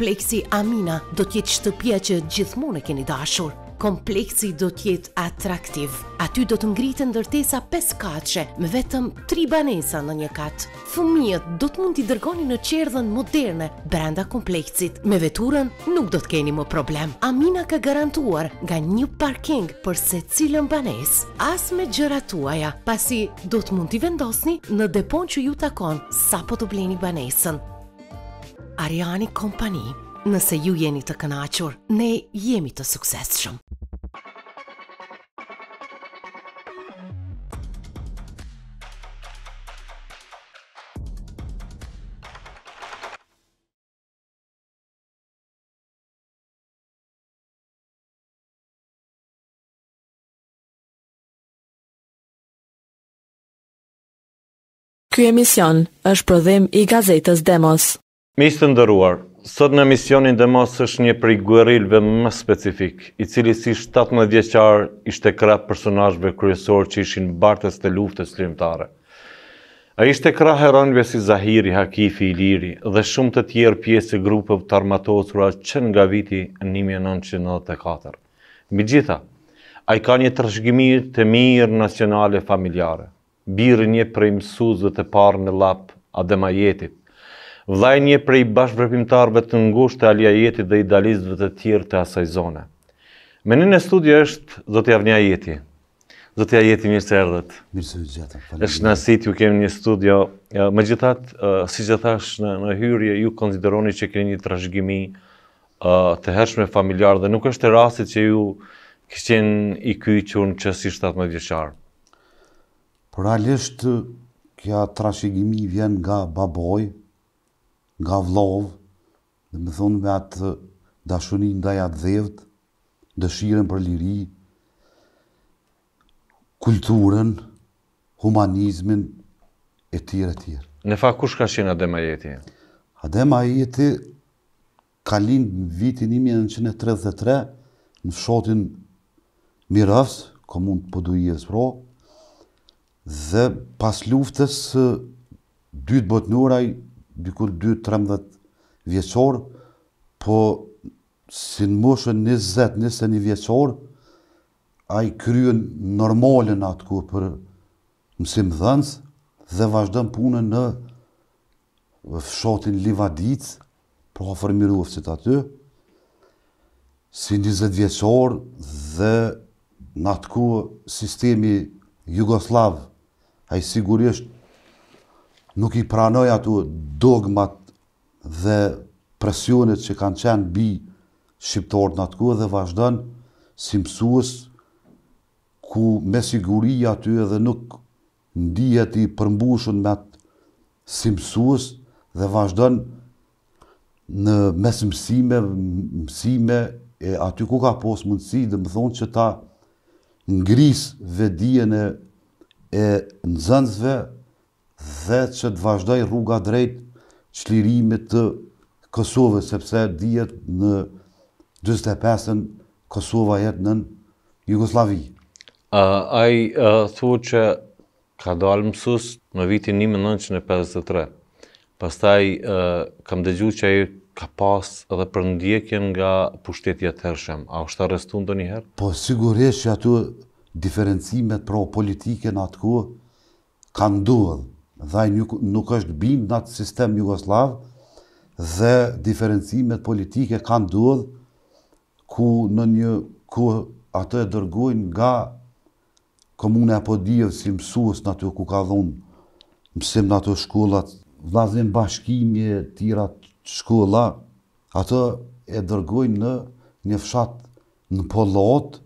kompleksi Amina do tjetë shtëpia që gjithmonë e keni dashur. Kompleksi do tjetë atraktiv. Aty do të ngritë ndërtesa 5 kache, me vetëm 3 banesa në një katë. Fëmijët do të mund t'i dërgoni në qerdhen moderne brenda kompleksit. Me veturën nuk do të keni më problem. Amina ka garantuar nga një parking për se cilën banes. As me gjëratuaja, pasi do të mund t'i vendosni në depon që ju takon sa po të bleni banesën. Ariani Company. Nëse ju jeni të kënaqur, ne jemi të suksesshëm. Ky emision është prodhim i gazetës Demos. Mi së të ndëruar, sot në emisionin dhe mos është një prej guerilve më specifik, i cili si 17 vjeqar ishte krap personajve kryesor që ishin bartës të luftës slimtare. A ishte kra heronjve si Zahiri, Hakifi, Iliri dhe shumë të tjerë pjesë e grupëv të armatosura që nga viti në 1994. Mi gjitha, a i ka një të rëshgjimi të mirë nacionale familjare, birë një prej mësuzët e parë në lapë a dhe vlajnje prej bashkëvrëpimtarve të ngusht të alia jeti dhe idealistëve të tjerë të asaj zone. Menin e studia është Zotja Vnja Jeti. Zotja Jeti, mirë se erdhët. Mirë se gjithë. Êshtë në sitë ju kemi një studio. Më gjithat, si që në, në hyrje, ju konsideroni që keni një trashgimi të hershme familjar dhe nuk është e rastit që ju qenë i kyqën që si 17 vjeqarë. Por alishtë, kja trashegimi vjen nga baboj, nga vlov, dhe me thonë me atë dashonin ndaj atë dhevët, dëshiren për liri, kulturën, humanizmin, e tjere, e tjere. Në fa, kush ka shenë Adem Ajeti? Adem Ajeti ka lindë në vitin 1933 në fshotin Mirëvës, komunë të Podujës, pro, dhe pas luftës dytë botënuraj dykur 2-13 vjeqor, po si në moshën 20-21 vjeqor, a i kryen normalin atë ku për mësim dhëndës dhe vazhdem punën në fshatin Livadic, pro ha fërmiru ofësit aty, si 20 vjeqor dhe në atë ku sistemi Jugoslav, a i sigurisht nuk i pranoj ato dogmat dhe presionet që kanë qenë bi shqiptarët në atë kohë dhe vazhdojnë si mësues ku me siguria aty edhe nuk ndihet i përmbushën me atë si mësues dhe vazhdojnë në mes mësime, mësime e aty ku ka posë mundësi dhe më thonë që ta ngrisë vedijene e nëzëndësve dhe që të vazhdoj rruga drejt qlirimit të Kosovës, sepse djetë në 25-ën Kosova jetë në Jugoslavi. A, i thua që ka dalë mësus në vitin 1953, pastaj a, kam dëgju që a i ka pas edhe për ndjekjen nga pushtetja të hershem. A është arrestu ndo njëherë? Po, sigurisht që ato diferencimet pro politike në atë kohë kanë duhet dhaj nuk është bimë në atë sistem Jugoslav dhe diferencimet politike kanë duhet ku në një ku atë e dërgojnë nga komune apo dhjevë si mësuës në të ku ka dhunë mësim në të shkollat vlazim bashkimje tira të shkolla atë e dërgojnë në një fshat në polot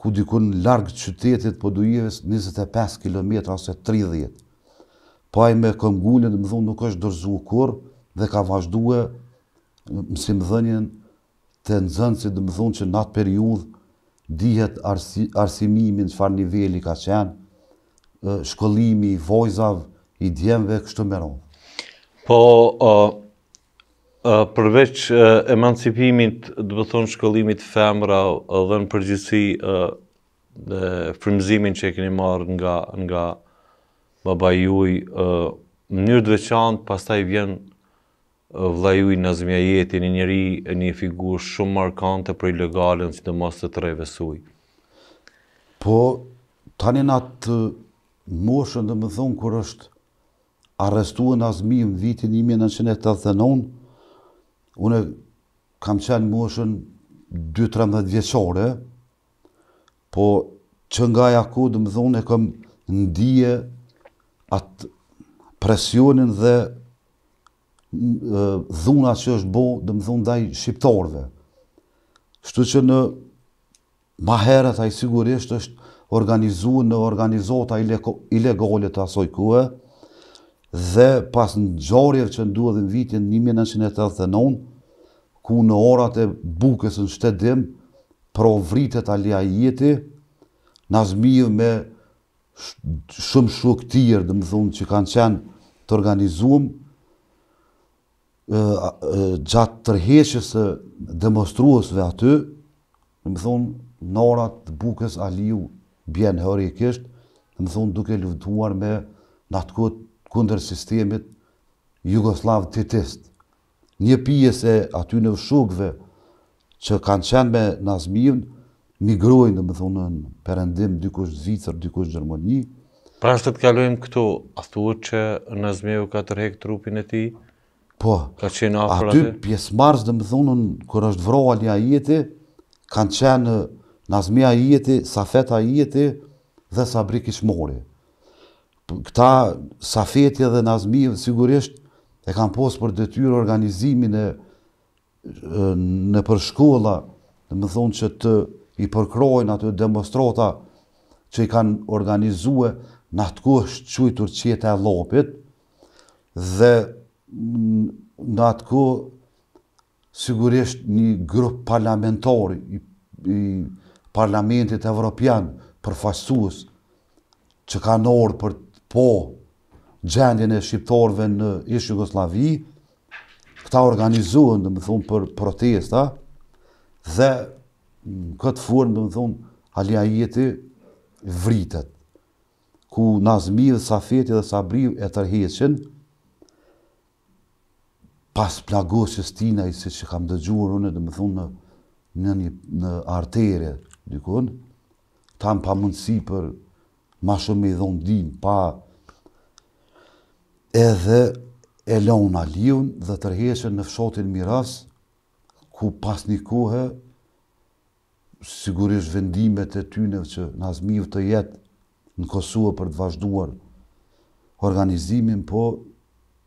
ku dikun largë qytetit po dujeves 25 km ose 30 km pa i me këngullin, më thonë nuk është dërzu kur, dhe ka vazhduhe mësim dhenjen të nëzënësit, më thonë që në atë periudhë dihet arsimimin që farë niveli ka qenë, shkollimi, vojzav, i djemve, kështu më rronë. Po, përveç emancipimit, dhe më thonë shkollimit femra, dhe në përgjithsi, dhe frimzimin që e keni marrë nga nga nga baba juj, në mënyrë të veçantë, pastaj vjen vllai juaj Nazmia Jeti, një njeri, një figurë shumë markante për ilegalën, sidomos të të suj. Po tani në atë moshën, do të thon kur është arrestuar Nazmi në vitin 1989, unë kam qenë moshën 2-13 vjeqore, po që nga jaku, dhe më e kam ndije atë presionin dhe dhuna që është bo, dhe më dhunë daj shqiptorve. Shtu që në maherët a i sigurisht është organizu në organizota ilegale të asoj kue, dhe pas në gjarjev që ndua dhe në vitin 1989, ku në orat e bukes në shtedim, provritet alia jeti, nazmijë me shumë shumë këtë dhe më thunë, që kanë qenë të organizuam, gjatë tërheqës e demonstruësve aty, dhe më thunë, norat të bukës Aliu bjenë hërë i kishtë, dhe më thunë, duke luftuar me në atë këtë kunder sistemit Jugoslavë të tistë. Një pijes e aty në vëshukve që kanë qenë me Nazmivën, migrojnë, dhe më thonë, në përëndim, dykush Zvicër, dykush Gjermoni. Pra është të të kalujmë këtu, a thua që në Zmeju ka tërhek trupin e ti? Po, ka qenë afrë aty pjesë marës, dhe më thonë, kër është vroa një ajeti, kanë qenë në Zmeju ajeti, sa ajeti dhe Sabri brik Këta Safeti dhe në sigurisht, e kanë posë për detyrë organizimin e në përshkolla, shkolla, dhe më thonë që të i përkrojnë ato demonstrata që i kanë organizue në atë kohë është qujtur qeta e lopit dhe në atë kohë sigurisht një grup parlamentari i parlamentit evropian përfasus që ka orë për po gjendjen e shqiptarve në ishë Jugoslavi këta organizuën dhe më thunë për protesta dhe në këtë formë, dhe më thonë, halia jeti e vritet, ku nazmi dhe sa feti dhe sa e tërheqen, pas plagosjes tina i se që kam dëgjuar unë, dhe më thonë, në një në artere, dykon, tam pa mundësi për ma shumë i dhonë din, pa edhe e lona liun dhe tërheshen në fshotin miras, ku pas një kohë sigurisht vendimet e tyne që në azmiju të jetë në Kosua për të vazhduar organizimin, po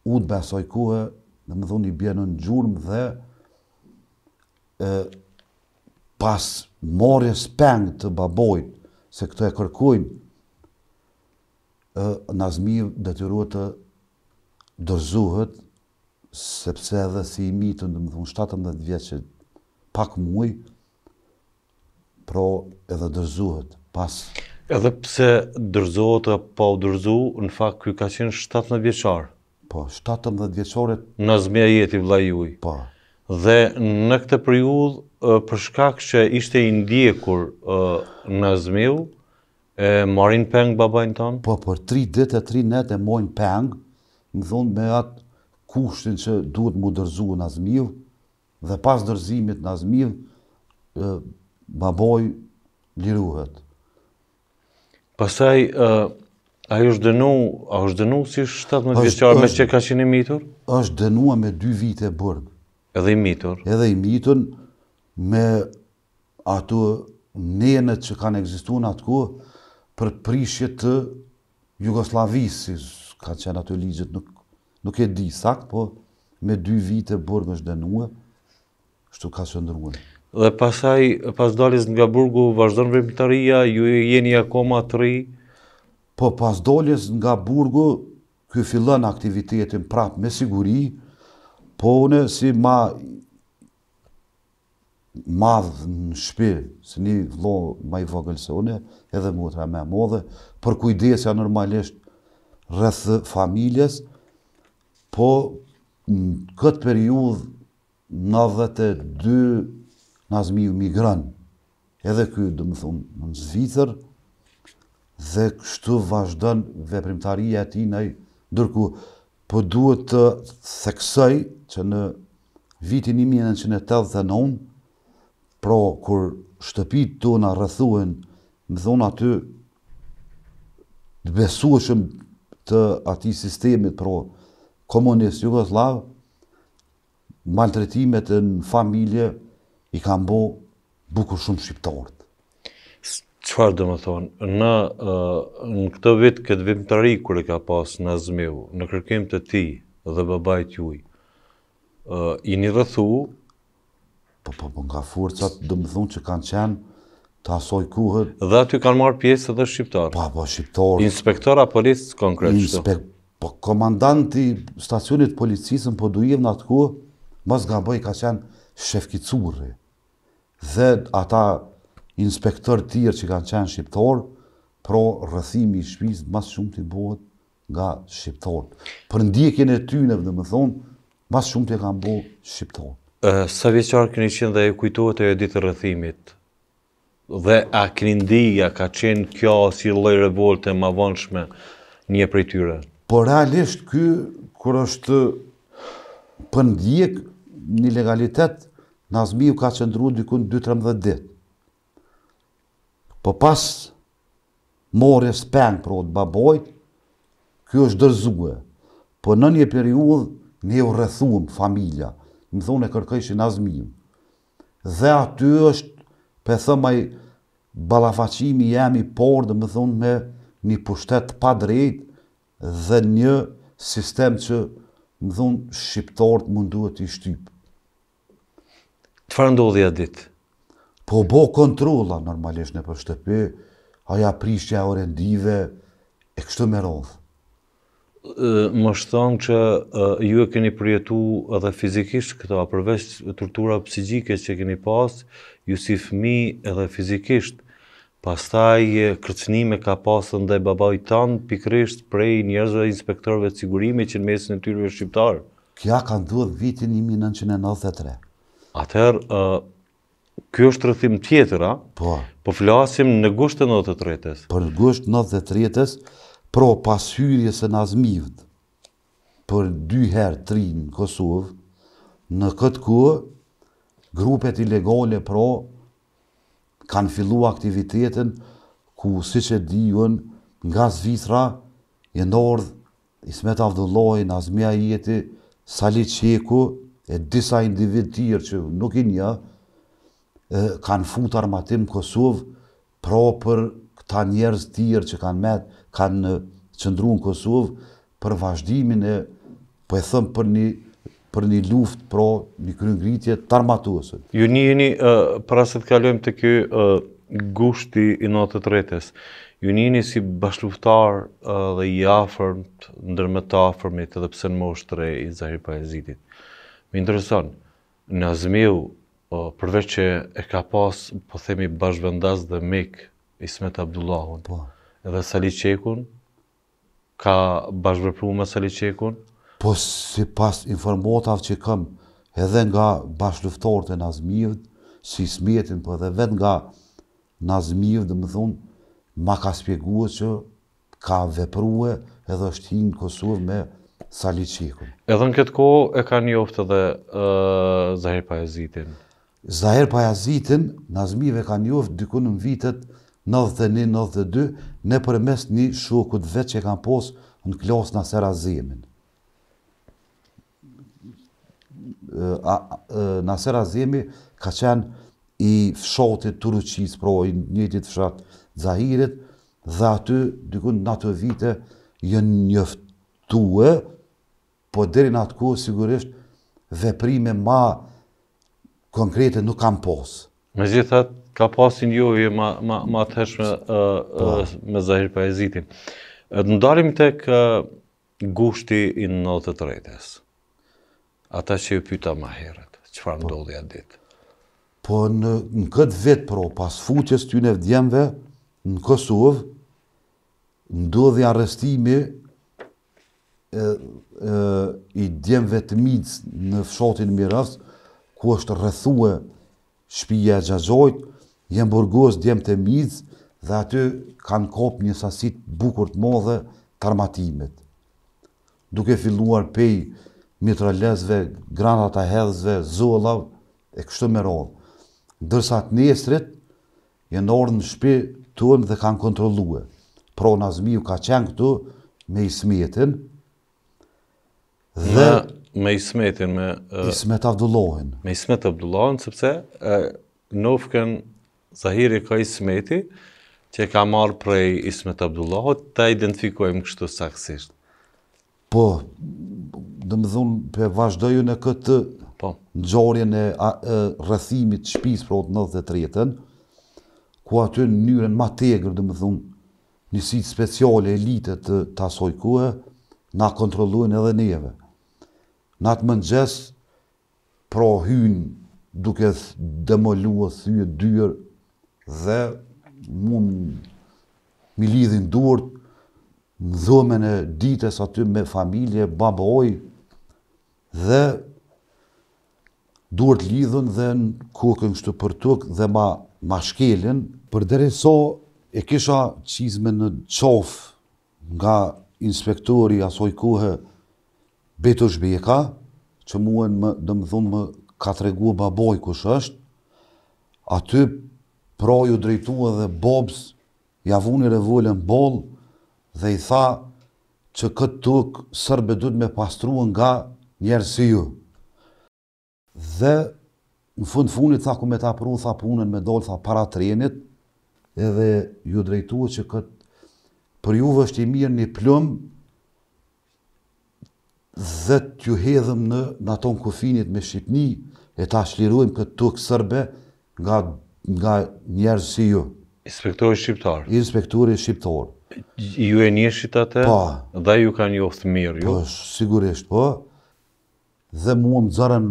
u të besoj kuhe dhe më dhoni bje në në gjurëm dhe pas morje speng të babojt se këto e kërkojnë, në azmiju dhe të ruë të sepse edhe si i mitën dhe më 17 vjeç që pak muaj, pro edhe dërzuhet pas. Edhe pse dërzuhet apo pa po u dërzu, në fakt, kjo ka qenë 17 vjeqarë. Po, 17 vjeqarët... Në zmija jeti vla juj. Po. Dhe në këtë periudhë për shkak që ishte i ndjekur në zmiu, e marin peng babajnë tonë? Po, për 3 ditë e 3 netë e mojnë peng, më thonë me atë kushtin që duhet mu dërzuhet në zmiu, dhe pas dërzimit në zmiu, baboj liruhet. Pastaj ë uh, ai është dënu, a është dënu si 17 vjeçar me që ka qenë i mitur? Është dënuar me 2 vite burg. Edhe i mitur. Edhe i mitur me ato nenet që kanë ekzistuar në atë kohë për prishje të Jugosllavisë, ka qenë ato ligjet nuk nuk e di sakt, po me 2 vite burg është dënuar. Kështu ka qenë dhe pasaj, pas daljes nga burgu, vazhdojnë vrimtaria, ju jeni akoma të ri? Po, pas daljes nga burgu, kjo fillën aktivitetin prapë me siguri, po une si ma madhë në shpi, si një vlo ma i vogël se une, edhe mutra me modhe, për kujdesja normalisht rrëth familjes, po në këtë periudhë, 92 Nazmiu ju migran, edhe kjo dhe më thunë në zvithër, dhe kështu vazhdon veprimtaria ti në i dërku, po duhet të theksoj që në vitin 1989, pro kur shtëpit të në rëthuen, më thunë aty, të besuëshëm të ati sistemit, pro komunist Jugoslavë, maltretimet në familje, i ka mbo bukur shumë shqiptarët. Qëfar dhe më thonë, në, këtë vit, këtë vim të rikë kërë ka pasë në zmiu, në kërkim të ti dhe bëbajt juj, i një rëthu... Po, po, po, nga forcat, dhe më thonë që kanë qenë të asoj kuhët... Dhe aty kanë marë pjesë edhe shqiptarë. Po, po, shqiptarë... Inspektora policës konkretë Inspe... Inspektor. Po, komandanti stacionit policisën, po dujivë në atë kuhë, mas nga bëj ka qenë shefkicurë dhe ata inspektor tjerë që kanë qenë shqiptor, pro rëthimi i shpiz mas shumë të bëhet nga shqiptor. Për ndjekjen e tyne, dhe më thonë, mas shumë të kanë bëhet shqiptor. Sa vjeqarë këni qenë dhe e kujtohet e ditë rëthimit? Dhe a këni ndija, ka qenë kjo si lojë revolte ma vonshme një prej tyre? Por realisht ky kur është për ndjek një legalitet, Nazmi ju ka qëndru në dykun 2-13 dit. Po pas morjes peng pro të baboj, kjo është dërzue. Po në një periud, ne u rëthum familja, më thonë e Nazmi ju. Dhe aty është, pe thëmaj, balafacimi jemi por, dhe më thonë me një pushtet pa drejt dhe një sistem që më thonë shqiptarët mundu e të i shtypë. Të farë ndodhë dhja ditë? Po bo kontrola, normalisht në për shtëpi, aja prishtja e orendive, e kështu me rovë. Më është thonë që ju e keni përjetu edhe fizikisht këta, përveç tërtura psijgjike që keni pas, ju si fmi edhe fizikisht. Pas taj, kërcënime ka pasën dhe babaj tanë pikrisht prej njerëzve inspektorve të sigurimi që në mesin e tyrëve shqiptarë. Kja ka ndodhë vitin Atëherë, kjo është rëthim tjetëra, po, po flasim në gusht të nëtë të rejtës. Për në gusht nëtë të rejtës, pro pas hyrje se nazmivët, për dy herë tri në Kosovë, në këtë ku, grupet ilegale pro, kanë fillu aktivitetin, ku si që dijon, nga Zvitra, i nërdhë, Ismet Avdullohi, Nazmija Jeti, Sali Qeku, e disa individ tjirë që nuk i nja, kanë fund të armatim Kosovë, pra për këta njerës tjerë që kanë metë, kanë qëndru në Kosovë, për vazhdimin e, për po e thëmë për një, për një luft, pra një kryngritje të armatuese. Ju një një, për asë të kalujem të kjoj gushti i notë të tretës, ju një si bashluftar dhe i afërmët, ndërmë të afërmit, edhe pse në moshtë të rejë i Zahir Pajezitit. Më intereson, në Azmiu, përveç që e ka pas, po themi, bashkëvendaz dhe mik, Ismet Abdullahun, po. edhe Sali Qekun, ka bashkëvepru me Sali Qekun? Po, si pas informotav që kam edhe nga bashkëluftorët e Nazmijëvët, si smjetin, po edhe vet nga Nazmiu, dhe më thunë, ma ka spjeguë që ka veprue edhe është hinë në Kosovë me Sali Qekun. Edhe në këtë kohë e ka një oftë edhe Zahir Pajazitin. Zahir Pajazitin, Nazmive ka një oftë dykun në vitet 91-92, në përmes një shokut vetë që e kanë posë në klasë në Serazimin. Në Serazimin ka qenë i fshatit të ruqis, pro i njëtit fshat Zahirit, dhe aty dykun në ato vite jënë njëftë, po deri në atë kohë sigurisht veprime ma konkrete nuk kam pas. Me ka pasin jo më ma, më të heshme po. me Zahir Pajezitin. Në darim të kë gushti i 93 të ata që ju pyta ma herët, që farë po, ndodhja ditë? Po në, në këtë vetë pro, pas futjes të ju në vdjemve, në Kosovë, ndodhja arrestimi i djemve të mitës në fshotin mirës, ku është rrëthue shpija gjazojt, jenë burgos djemë të mitës dhe aty kanë kopë një sasit bukur të modhe të armatimet. Duke filluar pej mitralezve, granata a hedhëzve, e kështu me rodhë. Dërsa të njësrit, jenë orë në shpi të unë dhe kanë kontrolue. Pro Nazmiu ka qenë këtu me i dhe me Ismetin me Ismet Abdullahin. Me Ismet Abdullahin sepse uh, Nofken Zahiri ka Ismeti që e ka marrë prej Ismet Abdullahot, ta identifikojmë kështu saksisht. Po, dhe më dhunë, për vazhdoju në këtë po. në gjorje në rëthimit shpis për otë nëtë dhe të rjetën, ku aty në njërën ma tegrë, dhe më dhunë, njësit speciale elitet të asojkue, na kontrolluin edhe njeve në atë pra hynë duke dëmëllua thyë dyrë dhe mund mi lidhin duart në dhomen e ditës aty me familje, babë oj, dhe duart lidhën dhe në kukën kështu për tuk dhe ma, shkelin, për dere so e kisha qizme në qof nga inspektori asoj kohë, Betu Shbjeka, që muen më, dhe më dhunë më ka të regu baboj kush është, aty pra ju drejtu edhe bobs, javuni revullën bol, dhe i tha që këtë tuk sërbe dhëtë me pastru nga njerë si ju. Dhe në fund funit tha ku me ta prunë, tha punën me dollë, tha para trenit, edhe ju drejtu që këtë për juve është i mirë një plëmë dhe të ju hedhëm në naton kufinit me Shqipni e të ashlirujm këtë tukë sërbe nga njerës si ju. Inspektori Shqiptar. Inspektori Shqiptar. Ju e njeshit atë? Pa. Po. Dhe ju ka një oftë mirë, ju? Po, sigurisht, pa. Po. Dhe mua më dzarën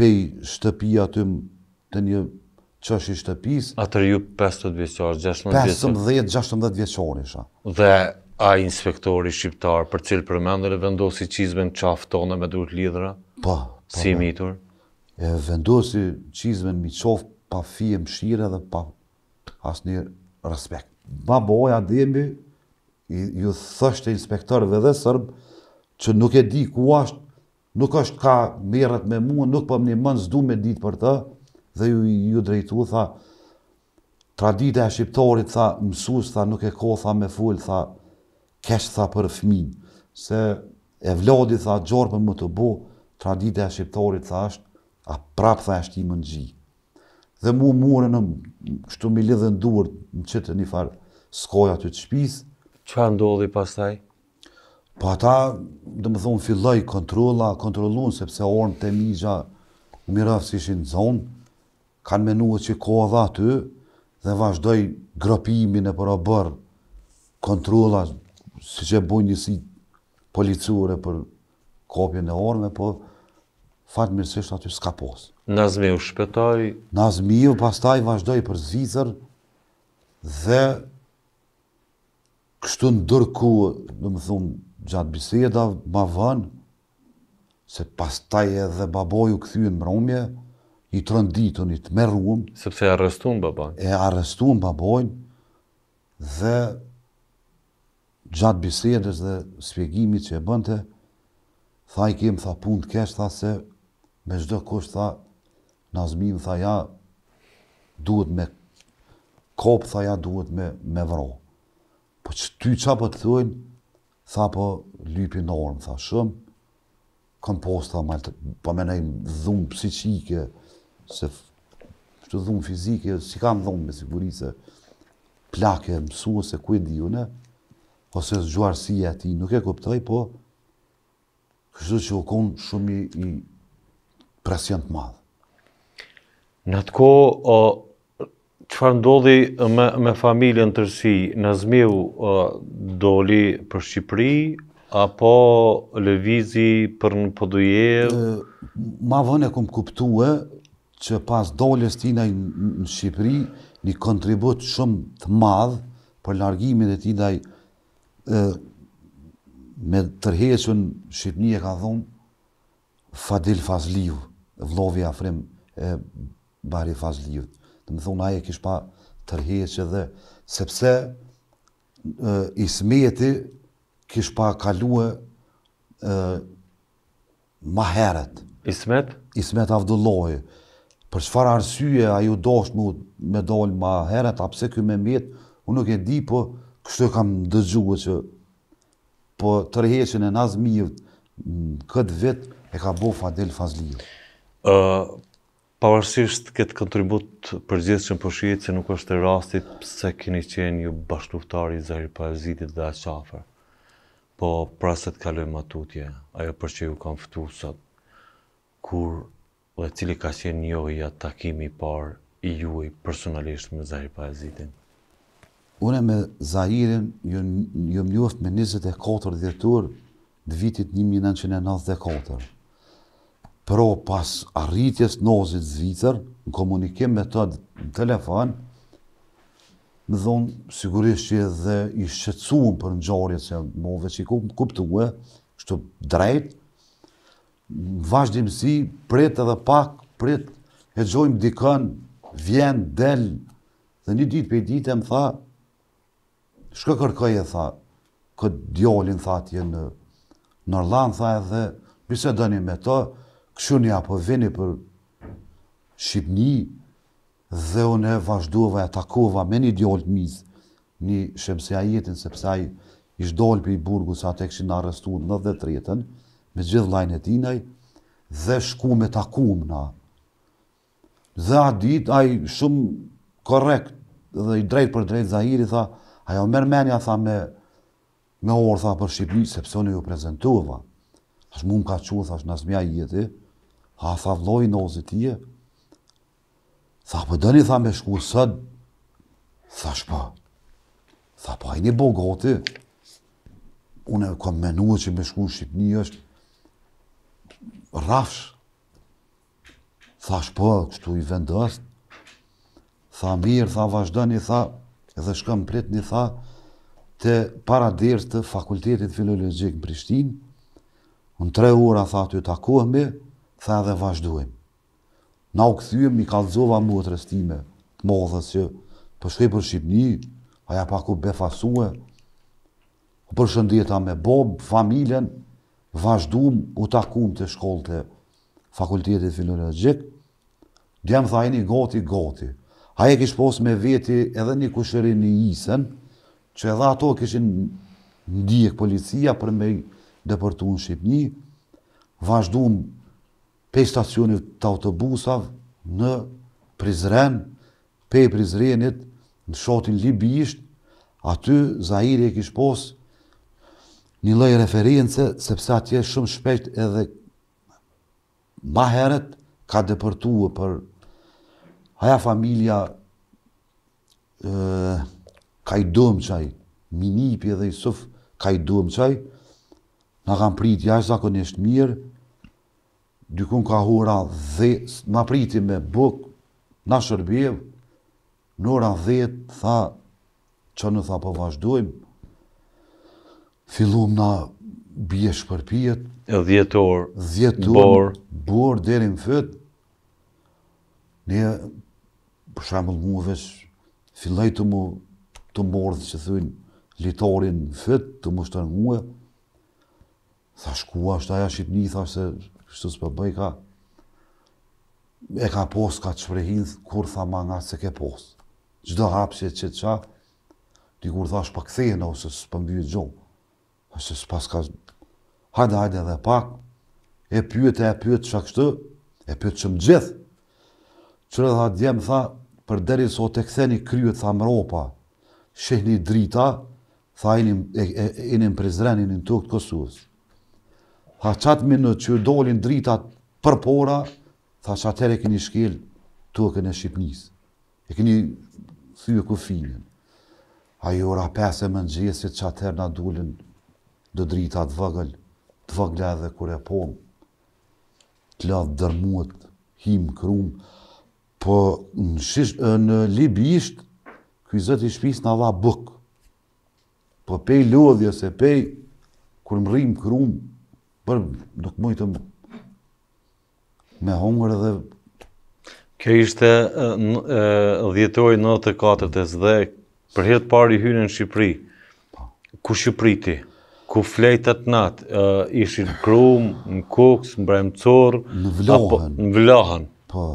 pej shtëpia të më të një qëshë i shtëpis. Atër ju 50 vjeqarë, 16 vjeqarë. 15-16 vjeqarë isha. Dhe a inspektori shqiptar për cilë përmendër e vendosi qizmen qaftone me durët lidhra? Po. po si po. mitur? E vendosi qizmen mi qoftë pa fije mshire dhe pa asë një respekt. Ma boja dhemi, ju thështë e inspektorëve dhe sërbë, që nuk e di ku ashtë, nuk është ka merët me mua, nuk pëm po një mënë zdu me ditë për të, dhe ju, ju drejtu, tha, tradita e shqiptorit, tha, mësus, tha, nuk e ko, tha, me full, tha, kesh tha për fëmin, se e vlodi tha gjorë për më të bo, tradita e shqiptarit tha është, a prap tha është i më Dhe mu mure në shtu mi lidhe në duër në qëtë një farë skoja të të shpis. Qa ndodhi pas taj? Po ata, dhe më thonë, filloj kontrola, kontrolun, sepse orën të mizha mirëfë si ishin zonë, kanë menua që koha dha të, dhe vazhdoj gropimin e a bërë kontrola, si që e njësi policuare për kopje në orme, po fatë mirësisht aty s'ka posë. Nazmi u shpetoj? Nazmi u pastaj vazhdoj për Zvicër dhe kështu ndërku, në më thumë, gjatë biseda, ma vënë, se pastaj edhe baboju këthyën mërumje, i të rënditën, i të merruëm. Sepse e arrestuën babojnë, E arrestuën babojnë, dhe gjatë bisedës dhe spjegimit që e bënte, tha i kemë, tha punë të keshë, tha se me gjdo kusht tha nazmim, tha ja, duhet me kopë, tha ja, duhet me, me vro. Po që ty qa po të thujnë, tha për po, lypi normë, tha shumë, kon posta po më nei dhumb psiqike se çu dhumb fizike si kam dhumb me siguri se plakë mësuese ku e ne, ose po zgjuarësia e tij, nuk e kuptoj, po kështu që u kon shumë i, i presion të madh. Në atë kohë, çfarë ndodhi me me familjen tërësi? Nazmiu doli për Shqipëri apo lëvizi për në poduje? Ma vënë e kuptua që pas doles tinaj në Shqipëri një kontribut shumë të madh për largimin e tidaj, me tërheqën Shqipëni e ka thonë Fadil Fazliu, vlovi Afrim e Bari Fazliu. Të më thonë, aje kishë pa tërheqë dhe, sepse ismeti kishë pa kaluë ma heret. Ismet? Ismet Avdullohi. Për shfar arsye, a ju doshë me dollë ma heret, apse kjo me mjetë, unë nuk e di, për po kështu kam dëgjuar që po tërheqjen e Nazmijut këtë vit e ka bo Fadel Fazliju. Ë uh, pavarësisht këtë kontribut përgjithshëm po shihet se nuk është e rastit pse keni qenë ju bashkëluftari i Zahir Parazitit dhe Aqafër, Po pra se të kalojmë atutje, ajo për që ju kam fëtu sot, kur dhe cili ka qenë njohi atë takimi par i juaj personalisht me Zahir Parazitin? Une me Zahirin jëm njoft me 24 djetur dhe vitit 1994. Pro pas arritjes nozit zvitër, në komunikim me të telefon, më dhonë sigurisht që edhe i shqetsuën për në gjarje që mëve që i kuptuë, shtu drejt, vazhdimësi, prit edhe pak, prit, e gjojmë dikën, vjen, del, dhe një ditë për i ditë e më tha, shko kërkoj e tha, këtë djolin, tha, atje në Norland, tha, edhe bisedoni me to, këshuni apo vini për Shqipni, dhe unë e vazhduva e takuva me një djolë të një shemësi a jetin, sepse a i dolë për i burgu, sa të këshin arrestu në dhe tretën, me gjithë lajnë e tinej, dhe shku me më na. Dhe a dit, a i shumë korekt, dhe i drejt për drejt Zahiri, tha, Ajo më mërmenja, tha, me me orë, tha, për Shqipëni, sepse unë ju prezentuë, tha. Ashtë mund ka qurë, tha, në mja jeti. Ha, tha, vloj, po në ozit tje. Tha, për dëni, tha, me shku sëd. Po. Tha, shpa. Po, tha, pa, i një bogoti. Unë e kom menuë që me shku në Shqipëni është rafsh. Tha, shpa, kështu i vendës. Tha, mirë, tha, vazhdeni, tha, edhe shkëm plet një tha të para dirë të fakultetit filologjik në Prishtin, në tre ura tha të takohemi, tha edhe vazhdojmë. Na u këthyëm i kalzova mu të rëstime, të modhës që përshkej po për Shqipni, aja pa ku befasue, u shëndeta me bobë, familjen, vazhdojmë u takum të shkollë të fakultetit filologjik, djemë tha e një goti, goti, Haje kishë pos me veti edhe një kushërin një isën, që edhe ato kishin ndijek policia për me dëpërtu në Shqipëni, vazhdojmë pe stacionit të autobusav në Prizren, pe Prizrenit në shotin Libisht, aty Zahiri e kishë pos një lojë referinëse, sepse atje shumë shpesht edhe maheret ka dëpërtu për haja familja e, ka i qaj, minipi edhe i sëf ka i dëmë qaj, në kam prit jash zakonisht mirë, dykun ka hora dhe, në priti me buk, në shërbjev, në ora dhe, tha, që në tha po vazhdojmë, fillum në bje shpërpijet, e orë, dhjetor, bor, bor, derin fëtë, ne për shemë të muë fillaj të më të mordhë që thujnë litorin në fëtë, të më shtë të muë, tha shkua, aja shqit tha se kështu së bëj ka, e ka posë, ka të shprehin, kur tha ma nga se ke posë, gjdo hapë që e qëtë qa, ti kur tha shpa këthejnë, ose së për gjohë, se së pas ka, hajde, hajde dhe pak, e pyet e pyet e pyët, e pyet e pyët, e pyët, e pyët, e pyët, për deri sot të këtheni kryet tha më ropa, shihni drita, tha e një më prizren, e një në tukët kësus. Tha qatë minë që dolin drita për pora, tha qatër e këni shkel, tu e këni Shqipnis, e këni thy e kufinin. A ora 5 e më në gjesit qatër në dolin dë drita të vëgëll, të vëgëll edhe kër e pomë, të ladhë dërmuët, himë, krumë, Po në, Libi ishtë, Libisht, ky zëti shpis në dha buk. Po pej lodhje se pej, kur më rrimë krum, për nuk mujtë me hungër dhe... Kjo ishte dhjetoj në të katërtes dhe për hirtë pari hynë në Shqipëri. Po. Ku Shqipëriti? Ku flejtët natë? Ishin krumë, në kukës, në bremëcorë, Në vlohën. Apo, Po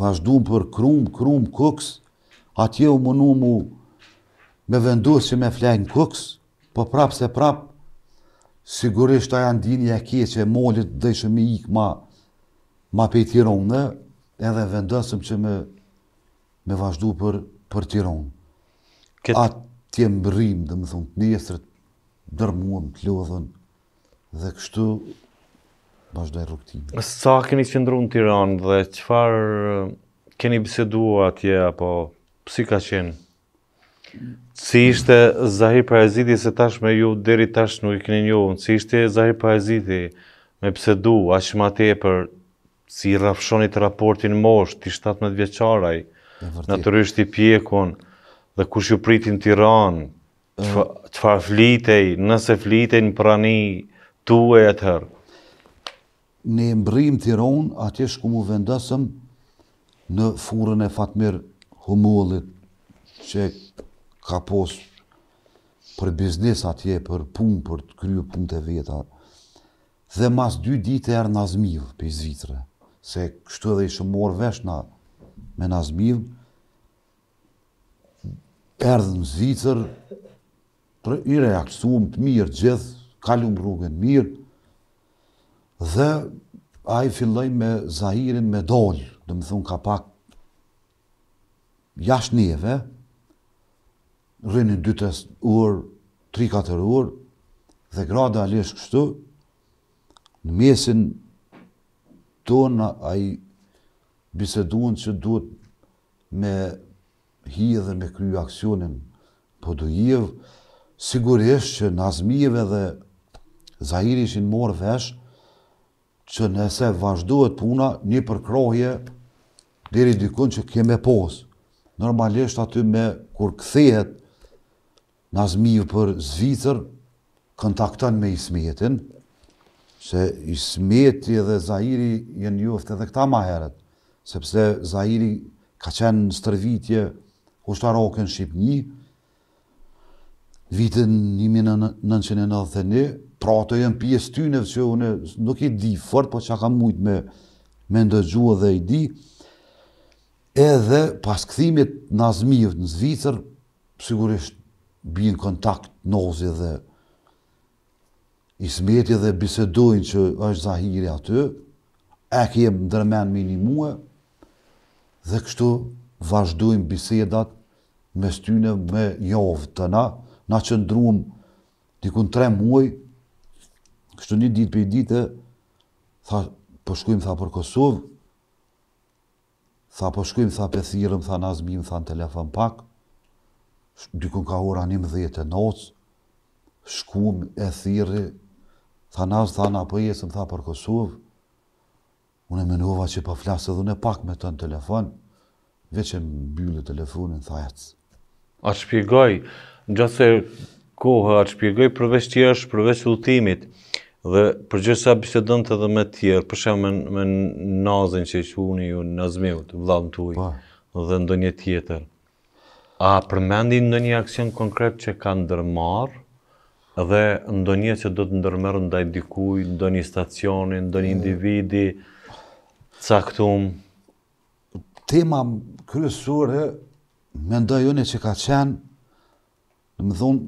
vazhdu për krumë, krumë, kuks, atje u mënu mu me vendu që me flajnë kuks, po prapë se prapë, sigurisht aja ndini e kje që e molit dhe i shumë ik ikë ma ma pe i tironë edhe vendosëm që me me vazhdu për për tironë. A tje më rrimë dhe më thunë të njësërët, dërmuëm, të lodhën, dhe kështu vazhdoj rrugtim. Sa keni qëndru në Tiranë dhe qëfar eh, keni biseduar atje apo si ka qenë? Si ishte Zahir Paraziti se tash me ju deri tash nuk i keni njohur. Si ishte Zahir Paraziti me pseudo aq më tepër si i rrafshoni raportin mosh ti 17 vjeçaraj. Natyrisht i pjekun dhe kush ju pritin Tiranë? Çfarë flitej? Nëse flitej në prani tuaj atëherë në embrim të atje shku mu vendasëm në furën e Fatmir Humullit, që ka posë për biznes atje, për pun, për të kryu pun të vjeta, Dhe mas dy dite erë Nazmiv, për i zvitre, se kështu edhe i shumor veshna me Nazmiv, erë dhe në zvitër, i reakësum të mirë gjithë, kalum rrugën mirë, Dhe a i filloj me Zahirin me dollë, dhe më thunë ka pak jashtë njeve, rrinin 2-3 urë, 3-4 urë, dhe grada alesh kështu, në mesin tonë a i biseduan që duhet me hi dhe me kryu aksionin po du sigurisht që nazmijive dhe Zahiri ishin morë vesh, që nëse vazhduhet puna, një përkrohje diri dikun që keme posë. Normalisht aty me kur këthehet Nazmi ju për Zvicër, kontaktan me Ismetin, se Ismeti dhe Zahiri jenë juftë edhe këta maheret, sepse Zahiri ka qenë në stërvitje hushtarokën Shqipni, vitin 1991, pra të jenë pjesë tyne që une nuk i di fort, po që kam mujt me, me ndëgjua dhe i di. Edhe pas këthimit në azmijët në Zvicër, sigurisht në kontakt nozi dhe ismeti dhe bisedojnë që është zahiri aty, e kje më dërmen minimue, dhe kështu vazhdojmë bisedat me styne me javë të na, na qëndruëm dikun tre muaj kështu një ditë për i ditë, tha, po shkujmë, tha, për Kosovë, tha, po shkujmë, tha, për thirëm, tha, nazbim, tha, në telefon pak, dykun ka ora një më dhjetë e nocë, shkum e Thirë, tha, nazë, tha, na, po jesëm, tha, për Kosovë, unë e menova që po flasë edhe në pak me të në telefon, veç e mbyllë telefonin, tha, jetës. A shpjegoj, në gjatë se kohë, a shpjegoj përveç që është, përveç lutimit, Dhe përgjithë sa bisedon të edhe me tjerë, përshem me, me nazën që i quni ju, nazmiut, vladën të po. dhe ndonje tjetër. A përmendi ndonje aksion konkret që ka ndërmarë, dhe ndonje që do të ndërmerë ndaj dikuj, ndonje stacioni, ndonje hmm. individi, caktum? Tema kryesore, me ndojone që ka qenë, në më thonë,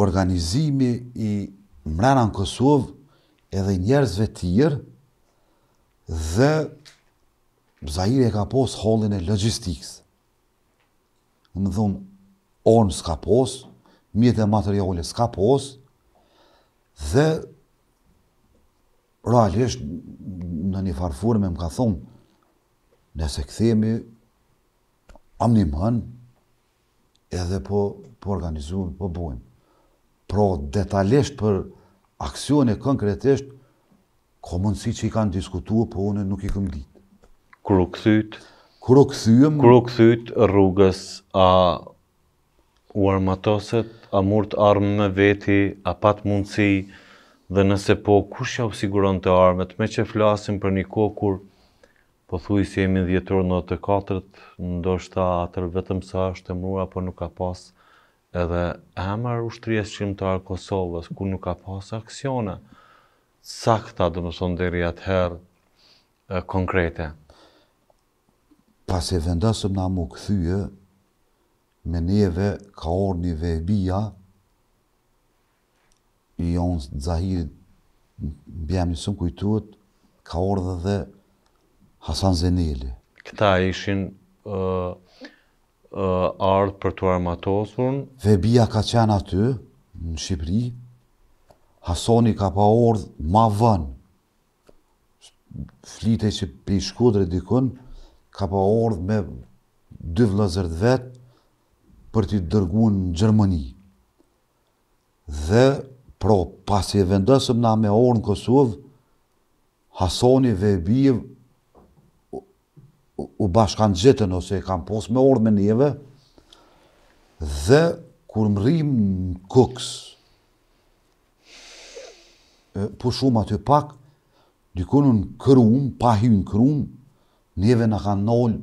organizimi i mrena në Kosovë edhe njerëzve tjërë dhe Zahiri e ka pos hollin e logistikës. më dhunë, orën s'ka pos, mjetë e materiale s'ka pos, dhe realisht në një me më ka thonë, nëse këthemi, am një mënë, edhe po, po po bojmë. Pro detalisht për, aksione konkretisht, ka mundësi që i kanë diskutua, po unë nuk i këmë ditë. Kërë këthyt? Kërë këthyëm? Kërë këthyt rrugës, a u armatoset, a murt armë me veti, a pat mundësi, dhe nëse po, kush ja siguron të armët, me që flasim për një kokur, po thuj si jemi në në të katërt, ndoshta atër vetëm sa është të mrua, po nuk ka pasë edhe emar ushtrijes qimtarë Kosovës, ku nuk ka pas aksiona, sakta, dhe më sonë, dheri atëherë konkrete. Pas e vendasëm nga më këthyë, me neve ka orë një vebija, i onës të zahirit, bëjam një sëmë kujtuat, ka orë dhe Hasan Zeneli. Këta ishin... Eh, ardhë për të armatosurën. Vebia ka qenë aty, në Shqipëri, Hasoni ka pa ordhë ma vënë. Flitej që pi shkudre dikun, ka pa ordhë me dy vlëzër të vetë për t'i dërgu në Gjermëni. Dhe, pro, pasi e vendësëm na me ordhë në Kosovë, Hasoni Vebijev u bashkan gjithën ose e kam posë me orë me njeve, dhe kur më rrimë në këks, po shumë aty pak, dykonu në kërum, pa hy në kërum, njeve në kanë nëllë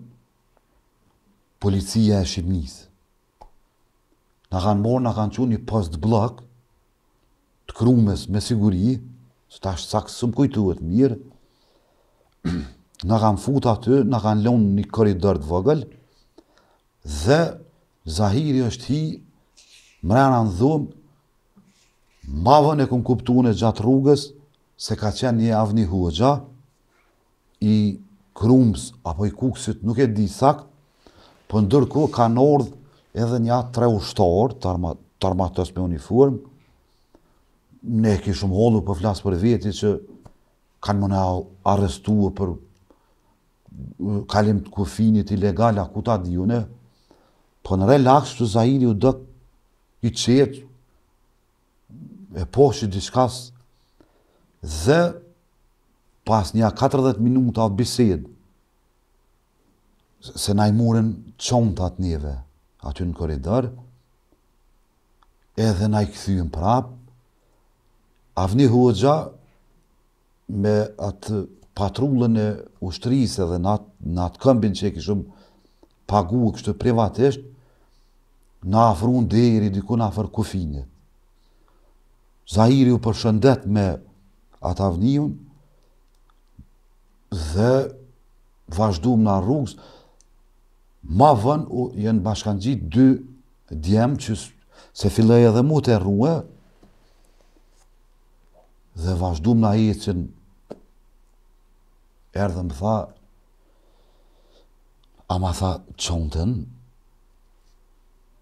policia e Shqipnis. Në kanë morë, në kanë që një post blok, të kërumës me siguri, së ta është sakë së më kujtuet mirë në kanë futë aty, në kanë lonë një koridor të vogël, dhe Zahiri është hi, mrena në dhumë, mavën e kënë kuptune gjatë rrugës, se ka qenë një avni huëgja, i krumës, apo i kuksit, nuk e di sakt, për po ndërku ka në ordhë edhe një atë tre ushtorë, të armatës me uniformë, ne kishëm hollu për po flasë për vjeti që kanë më në arrestuë për kalim të kufinit ilegal, a ku ta dhjune, po në relax të zahiri u dëk i qetë, e poshë i diskas, dhe pas një 40 minuta atë bised, se na i muren qonë të atë njeve, aty në koridor, edhe na i këthyën prapë, avni huëgja me atë patrullën e ushtërisë edhe në atë këmbin që e kishëm pagu e kështë privatisht, në afrun deri, diku në afër kufinje. Zahiri u përshëndet me atë avnion dhe vazhdum në rrugës, ma vën u jenë bashkan gjitë dy djemë që se filloj edhe mu të rruë, dhe vazhdu më na që Erdhëm më tha, a ma tha qëntën,